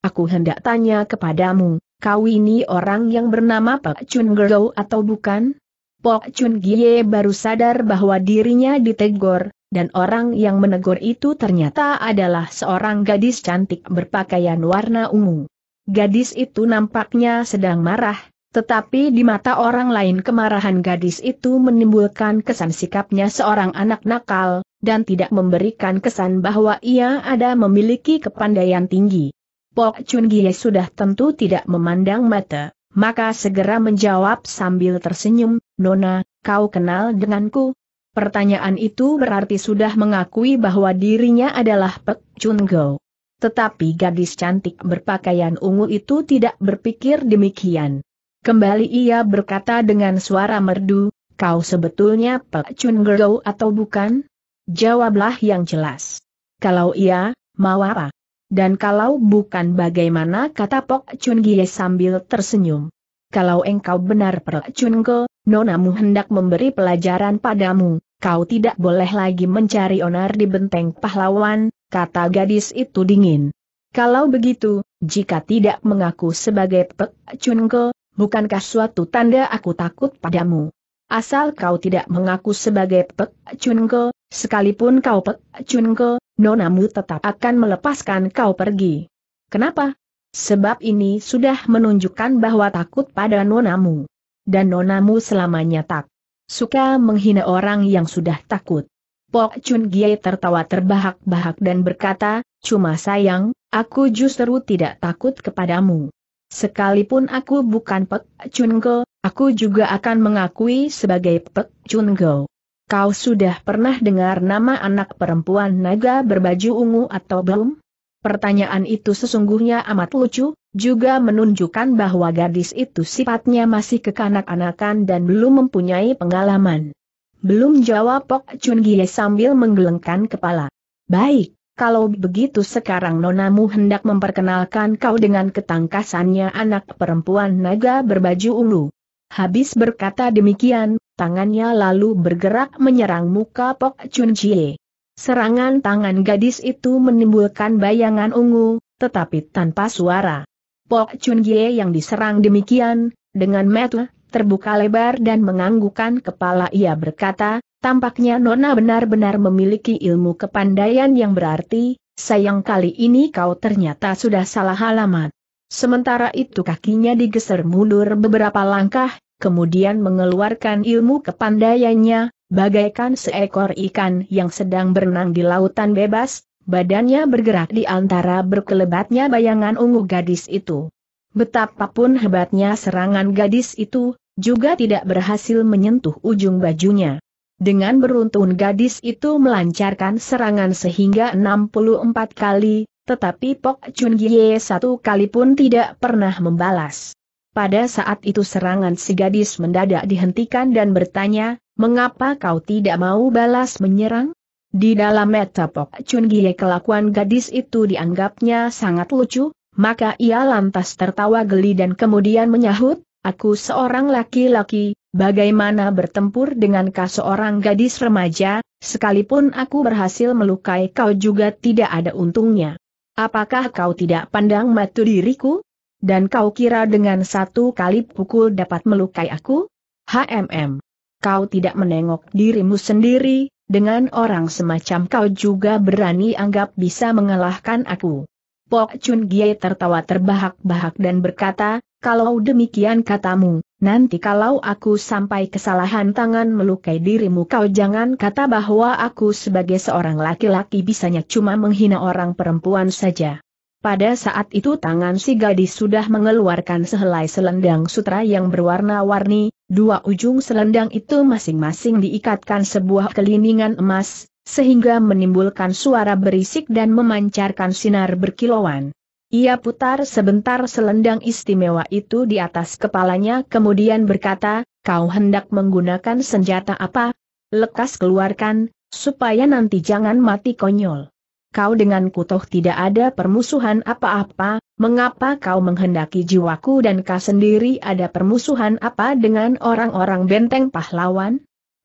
Aku hendak tanya kepadamu kau ini orang yang bernama Pak Chun Gero atau bukan? Pak Chun Gie baru sadar bahwa dirinya ditegor, dan orang yang menegur itu ternyata adalah seorang gadis cantik berpakaian warna ungu. Gadis itu nampaknya sedang marah, tetapi di mata orang lain kemarahan gadis itu menimbulkan kesan sikapnya seorang anak nakal, dan tidak memberikan kesan bahwa ia ada memiliki kepandaian tinggi. Pok Chun Gie sudah tentu tidak memandang mata, maka segera menjawab sambil tersenyum, Nona, kau kenal denganku? Pertanyaan itu berarti sudah mengakui bahwa dirinya adalah Pek Chun Go. Tetapi gadis cantik berpakaian ungu itu tidak berpikir demikian. Kembali ia berkata dengan suara merdu, kau sebetulnya Pek Chun Go atau bukan? Jawablah yang jelas. Kalau iya, mau apa? Dan kalau bukan bagaimana kata Pok Chun Gie sambil tersenyum. Kalau engkau benar Pok Chun Go, nonamu hendak memberi pelajaran padamu, kau tidak boleh lagi mencari onar di benteng pahlawan, kata gadis itu dingin. Kalau begitu, jika tidak mengaku sebagai Pok Chun Go, bukankah suatu tanda aku takut padamu? Asal kau tidak mengaku sebagai Pek Chun Go, sekalipun kau Pek Chun Go, nonamu tetap akan melepaskan kau pergi. Kenapa? Sebab ini sudah menunjukkan bahwa takut pada nonamu. Dan nonamu selamanya tak suka menghina orang yang sudah takut. Pok Chun Gie tertawa terbahak-bahak dan berkata, cuma sayang, aku justru tidak takut kepadamu. Sekalipun aku bukan Pek Chun Go, aku juga akan mengakui sebagai Pek Chun Go. Kau sudah pernah dengar nama anak perempuan naga berbaju ungu atau belum? Pertanyaan itu sesungguhnya amat lucu, juga menunjukkan bahwa gadis itu sifatnya masih kekanak-kanakan dan belum mempunyai pengalaman. Belum jawab Pok Chun Gie sambil menggelengkan kepala. Baik, kalau begitu sekarang nonamu hendak memperkenalkan kau dengan ketangkasannya anak perempuan naga berbaju ungu. Habis berkata demikian, tangannya lalu bergerak menyerang muka Pok Chun Chie. Serangan tangan gadis itu menimbulkan bayangan ungu, tetapi tanpa suara. Pok Chun Gie yang diserang demikian, dengan metu, terbuka lebar dan menganggukan kepala ia berkata, tampaknya Nona benar-benar memiliki ilmu kepandaian yang berarti, sayang kali ini kau ternyata sudah salah alamat. Sementara itu kakinya digeser mundur beberapa langkah, kemudian mengeluarkan ilmu kepandaiannya, bagaikan seekor ikan yang sedang berenang di lautan bebas, badannya bergerak di antara berkelebatnya bayangan ungu gadis itu. Betapapun hebatnya serangan gadis itu, juga tidak berhasil menyentuh ujung bajunya. Dengan beruntun gadis itu melancarkan serangan sehingga 64 kali, tetapi Pok Chun Gie satu kali pun tidak pernah membalas. Pada saat itu serangan si gadis mendadak dihentikan dan bertanya, mengapa kau tidak mau balas menyerang? Di dalam metapok Pok Chun Gie kelakuan gadis itu dianggapnya sangat lucu, maka ia lantas tertawa geli dan kemudian menyahut, aku seorang laki-laki, bagaimana bertempur dengan kau seorang gadis remaja, sekalipun aku berhasil melukai kau juga tidak ada untungnya. Apakah kau tidak pandang matu diriku? Dan kau kira dengan satu kali pukul dapat melukai aku? HMM. Kau tidak menengok dirimu sendiri, dengan orang semacam kau juga berani anggap bisa mengalahkan aku. Pok Chun Gie tertawa terbahak-bahak dan berkata, kalau demikian katamu, nanti kalau aku sampai kesalahan tangan melukai dirimu kau jangan kata bahwa aku sebagai seorang laki-laki bisanya cuma menghina orang perempuan saja. Pada saat itu tangan si gadis sudah mengeluarkan sehelai selendang sutra yang berwarna-warni, dua ujung selendang itu masing-masing diikatkan sebuah kelindingan emas, sehingga menimbulkan suara berisik dan memancarkan sinar berkilauan. Ia putar sebentar selendang istimewa itu di atas kepalanya kemudian berkata, kau hendak menggunakan senjata apa? Lekas keluarkan, supaya nanti jangan mati konyol kau dengan Kutoh tidak ada permusuhan apa-apa, mengapa kau menghendaki jiwaku dan kau sendiri ada permusuhan apa dengan orang-orang benteng pahlawan?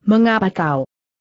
Mengapa kau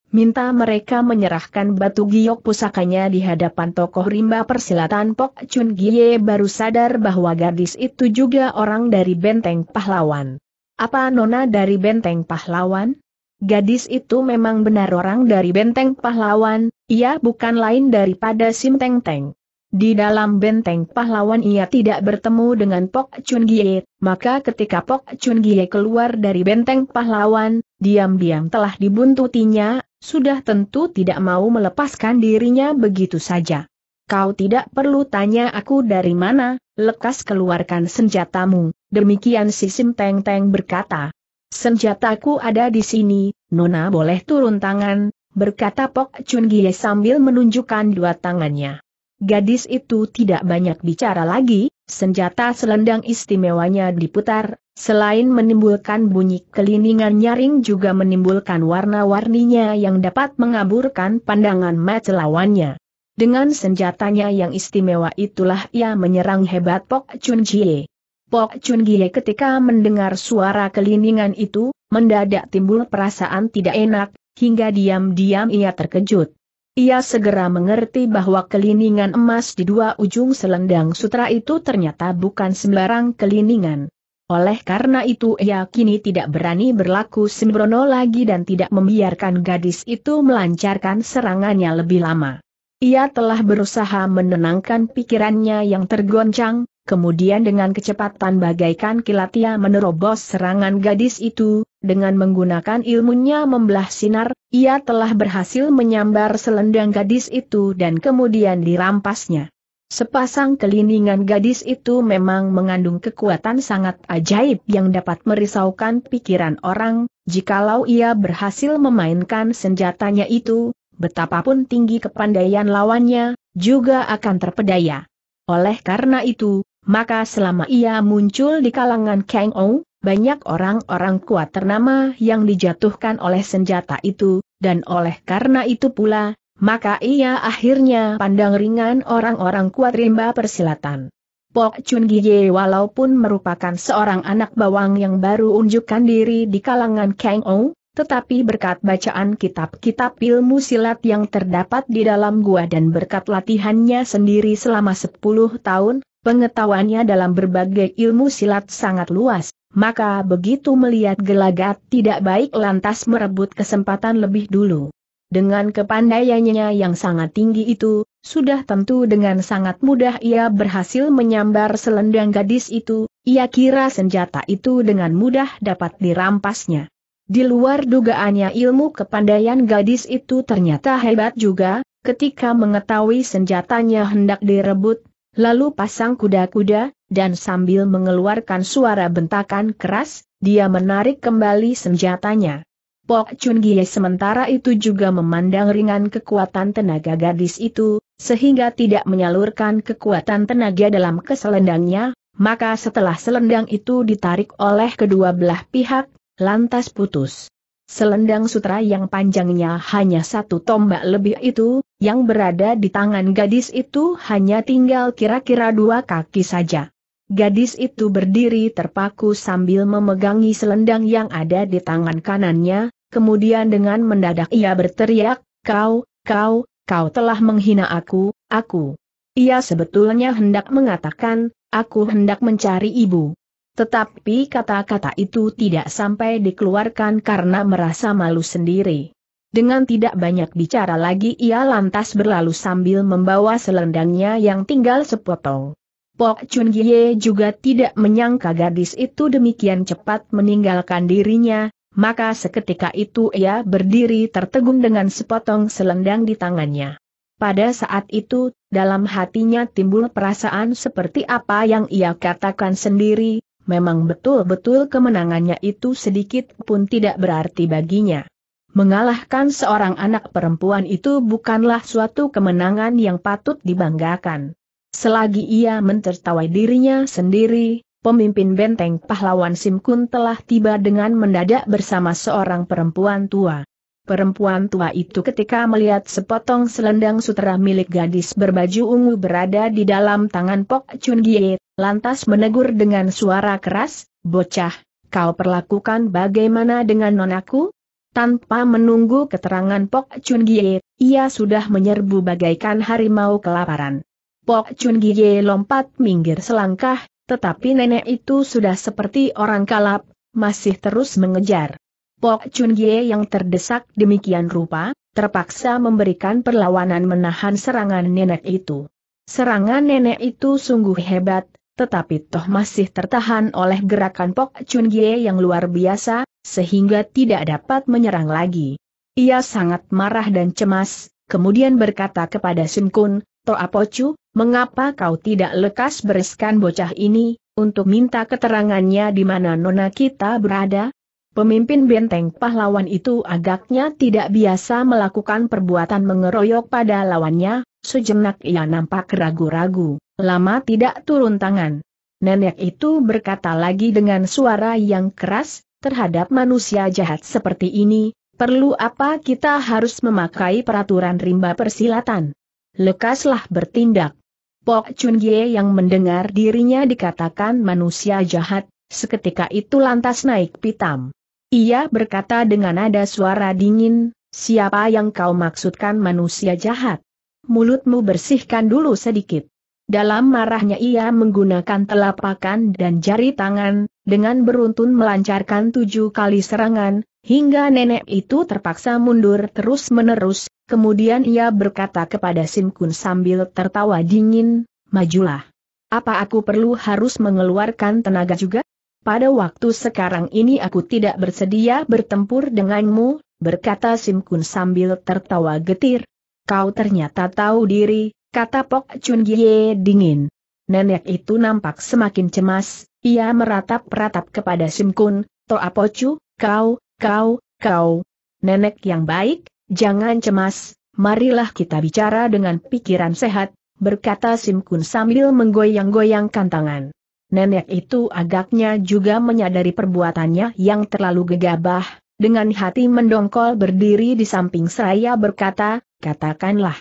minta mereka menyerahkan batu giok pusakanya di hadapan tokoh rimba persilatan Pok Chun Gie baru sadar bahwa gadis itu juga orang dari benteng pahlawan. Apa nona dari benteng pahlawan? Gadis itu memang benar orang dari benteng pahlawan, ia bukan lain daripada Sim Teng Teng. Di dalam benteng pahlawan ia tidak bertemu dengan Pok Chun Gie, maka ketika Pok Chun Gie keluar dari benteng pahlawan, diam-diam telah dibuntutinya, sudah tentu tidak mau melepaskan dirinya begitu saja. Kau tidak perlu tanya aku dari mana, lekas keluarkan senjatamu, demikian si Sim Teng Teng berkata. Senjataku ada di sini, Nona boleh turun tangan, berkata Pok Chun Gie sambil menunjukkan dua tangannya. Gadis itu tidak banyak bicara lagi, senjata selendang istimewanya diputar, selain menimbulkan bunyi kelindingan nyaring juga menimbulkan warna-warninya yang dapat mengaburkan pandangan mata lawannya. Dengan senjatanya yang istimewa itulah ia menyerang hebat Pok Chun Gie. Pok Chun Gie ketika mendengar suara kelindingan itu, mendadak timbul perasaan tidak enak, hingga diam-diam ia terkejut. Ia segera mengerti bahwa kelindingan emas di dua ujung selendang sutra itu ternyata bukan sembarang kelindingan. Oleh karena itu ia kini tidak berani berlaku sembrono lagi dan tidak membiarkan gadis itu melancarkan serangannya lebih lama. Ia telah berusaha menenangkan pikirannya yang tergoncang, Kemudian dengan kecepatan bagaikan kilat ia menerobos serangan gadis itu, dengan menggunakan ilmunya membelah sinar, ia telah berhasil menyambar selendang gadis itu dan kemudian dirampasnya. Sepasang kelindingan gadis itu memang mengandung kekuatan sangat ajaib yang dapat merisaukan pikiran orang, jikalau ia berhasil memainkan senjatanya itu, betapapun tinggi kepandaian lawannya, juga akan terpedaya. Oleh karena itu, maka selama ia muncul di kalangan Kang Ou, banyak orang-orang kuat ternama yang dijatuhkan oleh senjata itu, dan oleh karena itu pula, maka ia akhirnya pandang ringan orang-orang kuat rimba persilatan. Pok Chun Giye walaupun merupakan seorang anak bawang yang baru unjukkan diri di kalangan Kang Ou, tetapi berkat bacaan kitab-kitab ilmu silat yang terdapat di dalam gua dan berkat latihannya sendiri selama 10 tahun, Pengetahuannya dalam berbagai ilmu silat sangat luas, maka begitu melihat gelagat tidak baik lantas merebut kesempatan lebih dulu. Dengan kepandaiannya yang sangat tinggi itu, sudah tentu dengan sangat mudah ia berhasil menyambar selendang gadis itu, ia kira senjata itu dengan mudah dapat dirampasnya. Di luar dugaannya ilmu kepandaian gadis itu ternyata hebat juga, ketika mengetahui senjatanya hendak direbut, Lalu pasang kuda-kuda, dan sambil mengeluarkan suara bentakan keras, dia menarik kembali senjatanya. Pok Chun Gie sementara itu juga memandang ringan kekuatan tenaga gadis itu, sehingga tidak menyalurkan kekuatan tenaga dalam keselendangnya, maka setelah selendang itu ditarik oleh kedua belah pihak, lantas putus. Selendang sutra yang panjangnya hanya satu tombak lebih itu, yang berada di tangan gadis itu hanya tinggal kira-kira dua kaki saja. Gadis itu berdiri terpaku sambil memegangi selendang yang ada di tangan kanannya, kemudian dengan mendadak ia berteriak, kau, kau, kau telah menghina aku, aku. Ia sebetulnya hendak mengatakan, aku hendak mencari ibu. Tetapi kata-kata itu tidak sampai dikeluarkan karena merasa malu sendiri. Dengan tidak banyak bicara lagi ia lantas berlalu sambil membawa selendangnya yang tinggal sepotong. Pok Chun Gie juga tidak menyangka gadis itu demikian cepat meninggalkan dirinya, maka seketika itu ia berdiri tertegun dengan sepotong selendang di tangannya. Pada saat itu, dalam hatinya timbul perasaan seperti apa yang ia katakan sendiri, memang betul-betul kemenangannya itu sedikit pun tidak berarti baginya. Mengalahkan seorang anak perempuan itu bukanlah suatu kemenangan yang patut dibanggakan. Selagi ia mentertawai dirinya sendiri, pemimpin benteng pahlawan Simkun telah tiba dengan mendadak bersama seorang perempuan tua. Perempuan tua itu ketika melihat sepotong selendang sutera milik gadis berbaju ungu berada di dalam tangan Pok Chun Gie, lantas menegur dengan suara keras, bocah, kau perlakukan bagaimana dengan nonaku? Tanpa menunggu keterangan Pok Chun Gie, ia sudah menyerbu bagaikan harimau kelaparan. Pok Chun Gie lompat minggir selangkah, tetapi nenek itu sudah seperti orang kalap, masih terus mengejar. Pok Chun Gie yang terdesak demikian rupa, terpaksa memberikan perlawanan menahan serangan nenek itu. Serangan nenek itu sungguh hebat, tetapi toh masih tertahan oleh gerakan Pok Chun Gie yang luar biasa, sehingga tidak dapat menyerang lagi. Ia sangat marah dan cemas, kemudian berkata kepada Sun Kun, Toa Pocu, mengapa kau tidak lekas bereskan bocah ini, untuk minta keterangannya di mana nona kita berada? Pemimpin benteng pahlawan itu agaknya tidak biasa melakukan perbuatan mengeroyok pada lawannya, sejenak ia nampak ragu-ragu. Lama tidak turun tangan. Nenek itu berkata lagi dengan suara yang keras, terhadap manusia jahat seperti ini, perlu apa kita harus memakai peraturan rimba persilatan? Lekaslah bertindak. Pok Chun Gie yang mendengar dirinya dikatakan manusia jahat, seketika itu lantas naik pitam. Ia berkata dengan nada suara dingin, siapa yang kau maksudkan manusia jahat? Mulutmu bersihkan dulu sedikit. Dalam marahnya ia menggunakan telapakan dan jari tangan, dengan beruntun melancarkan tujuh kali serangan, hingga nenek itu terpaksa mundur terus-menerus, kemudian ia berkata kepada Sim Kun sambil tertawa dingin, majulah. Apa aku perlu harus mengeluarkan tenaga juga? Pada waktu sekarang ini aku tidak bersedia bertempur denganmu, berkata Sim Kun sambil tertawa getir. Kau ternyata tahu diri, kata Pok Chun Gie dingin. Nenek itu nampak semakin cemas, ia meratap-ratap kepada Sim Kun, Toa Pocu, kau, kau, kau. Nenek yang baik, jangan cemas, marilah kita bicara dengan pikiran sehat, berkata Sim Kun sambil menggoyang-goyangkan tangan. Nenek itu agaknya juga menyadari perbuatannya yang terlalu gegabah, dengan hati mendongkol berdiri di samping seraya berkata, katakanlah,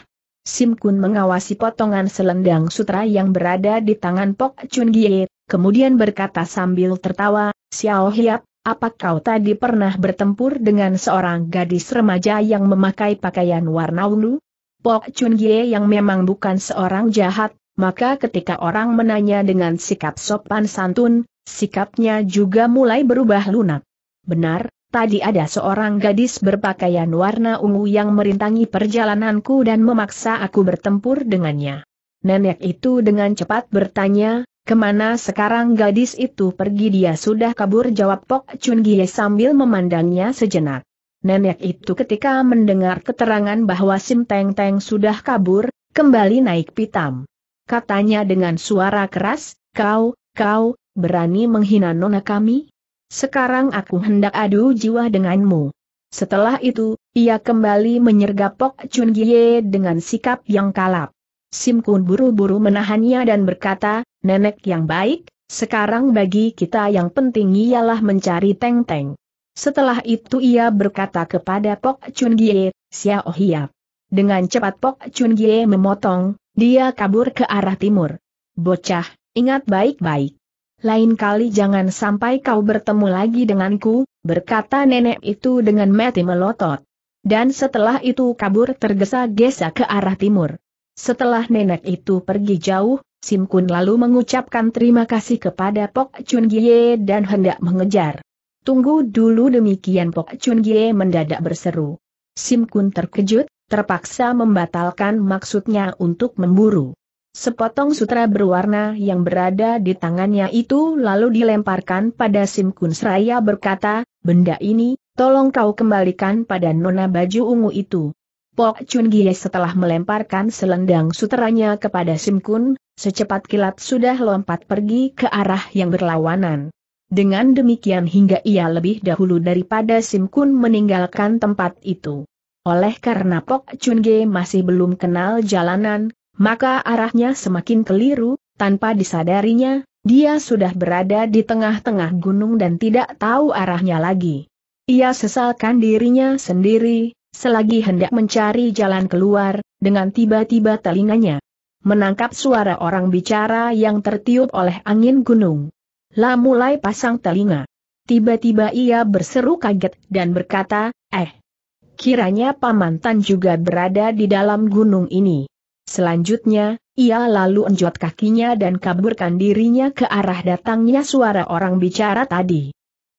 Sim Kun mengawasi potongan selendang sutra yang berada di tangan Pok Chun Gie, kemudian berkata sambil tertawa, Xiao Hiap, apa kau tadi pernah bertempur dengan seorang gadis remaja yang memakai pakaian warna ungu? Pok Chun Gie yang memang bukan seorang jahat, maka ketika orang menanya dengan sikap sopan santun, sikapnya juga mulai berubah lunak. Benar, Tadi ada seorang gadis berpakaian warna ungu yang merintangi perjalananku dan memaksa aku bertempur dengannya. Nenek itu dengan cepat bertanya, kemana sekarang gadis itu pergi dia sudah kabur jawab Pok Chun Gie sambil memandangnya sejenak. Nenek itu ketika mendengar keterangan bahwa Sim Teng Teng sudah kabur, kembali naik pitam. Katanya dengan suara keras, kau, kau, berani menghina nona kami? sekarang aku hendak adu jiwa denganmu. Setelah itu, ia kembali menyergap Pok Chun Gie dengan sikap yang kalap. Sim Kun buru-buru menahannya dan berkata, Nenek yang baik, sekarang bagi kita yang penting ialah mencari Teng Teng. Setelah itu ia berkata kepada Pok Chun Gie, Xiao Hiap. Dengan cepat Pok Chun Gie memotong, dia kabur ke arah timur. Bocah, ingat baik-baik. Lain kali jangan sampai kau bertemu lagi denganku, berkata nenek itu dengan mati melotot. Dan setelah itu kabur tergesa-gesa ke arah timur. Setelah nenek itu pergi jauh, Sim Kun lalu mengucapkan terima kasih kepada Pok Chun Gie dan hendak mengejar. Tunggu dulu demikian Pok Chun Gie mendadak berseru. Sim Kun terkejut, terpaksa membatalkan maksudnya untuk memburu. Sepotong sutra berwarna yang berada di tangannya itu lalu dilemparkan pada Sim Kun Seraya berkata, benda ini, tolong kau kembalikan pada nona baju ungu itu. Pok Chun Gie setelah melemparkan selendang sutranya kepada Sim Kun, secepat kilat sudah lompat pergi ke arah yang berlawanan. Dengan demikian hingga ia lebih dahulu daripada Sim Kun meninggalkan tempat itu. Oleh karena Pok Chun Gie masih belum kenal jalanan, maka arahnya semakin keliru, tanpa disadarinya, dia sudah berada di tengah-tengah gunung dan tidak tahu arahnya lagi. Ia sesalkan dirinya sendiri, selagi hendak mencari jalan keluar, dengan tiba-tiba telinganya menangkap suara orang bicara yang tertiup oleh angin gunung. Lah mulai pasang telinga. Tiba-tiba ia berseru kaget dan berkata, eh, kiranya Paman juga berada di dalam gunung ini. Selanjutnya, ia lalu enjot kakinya dan kaburkan dirinya ke arah datangnya suara orang bicara tadi.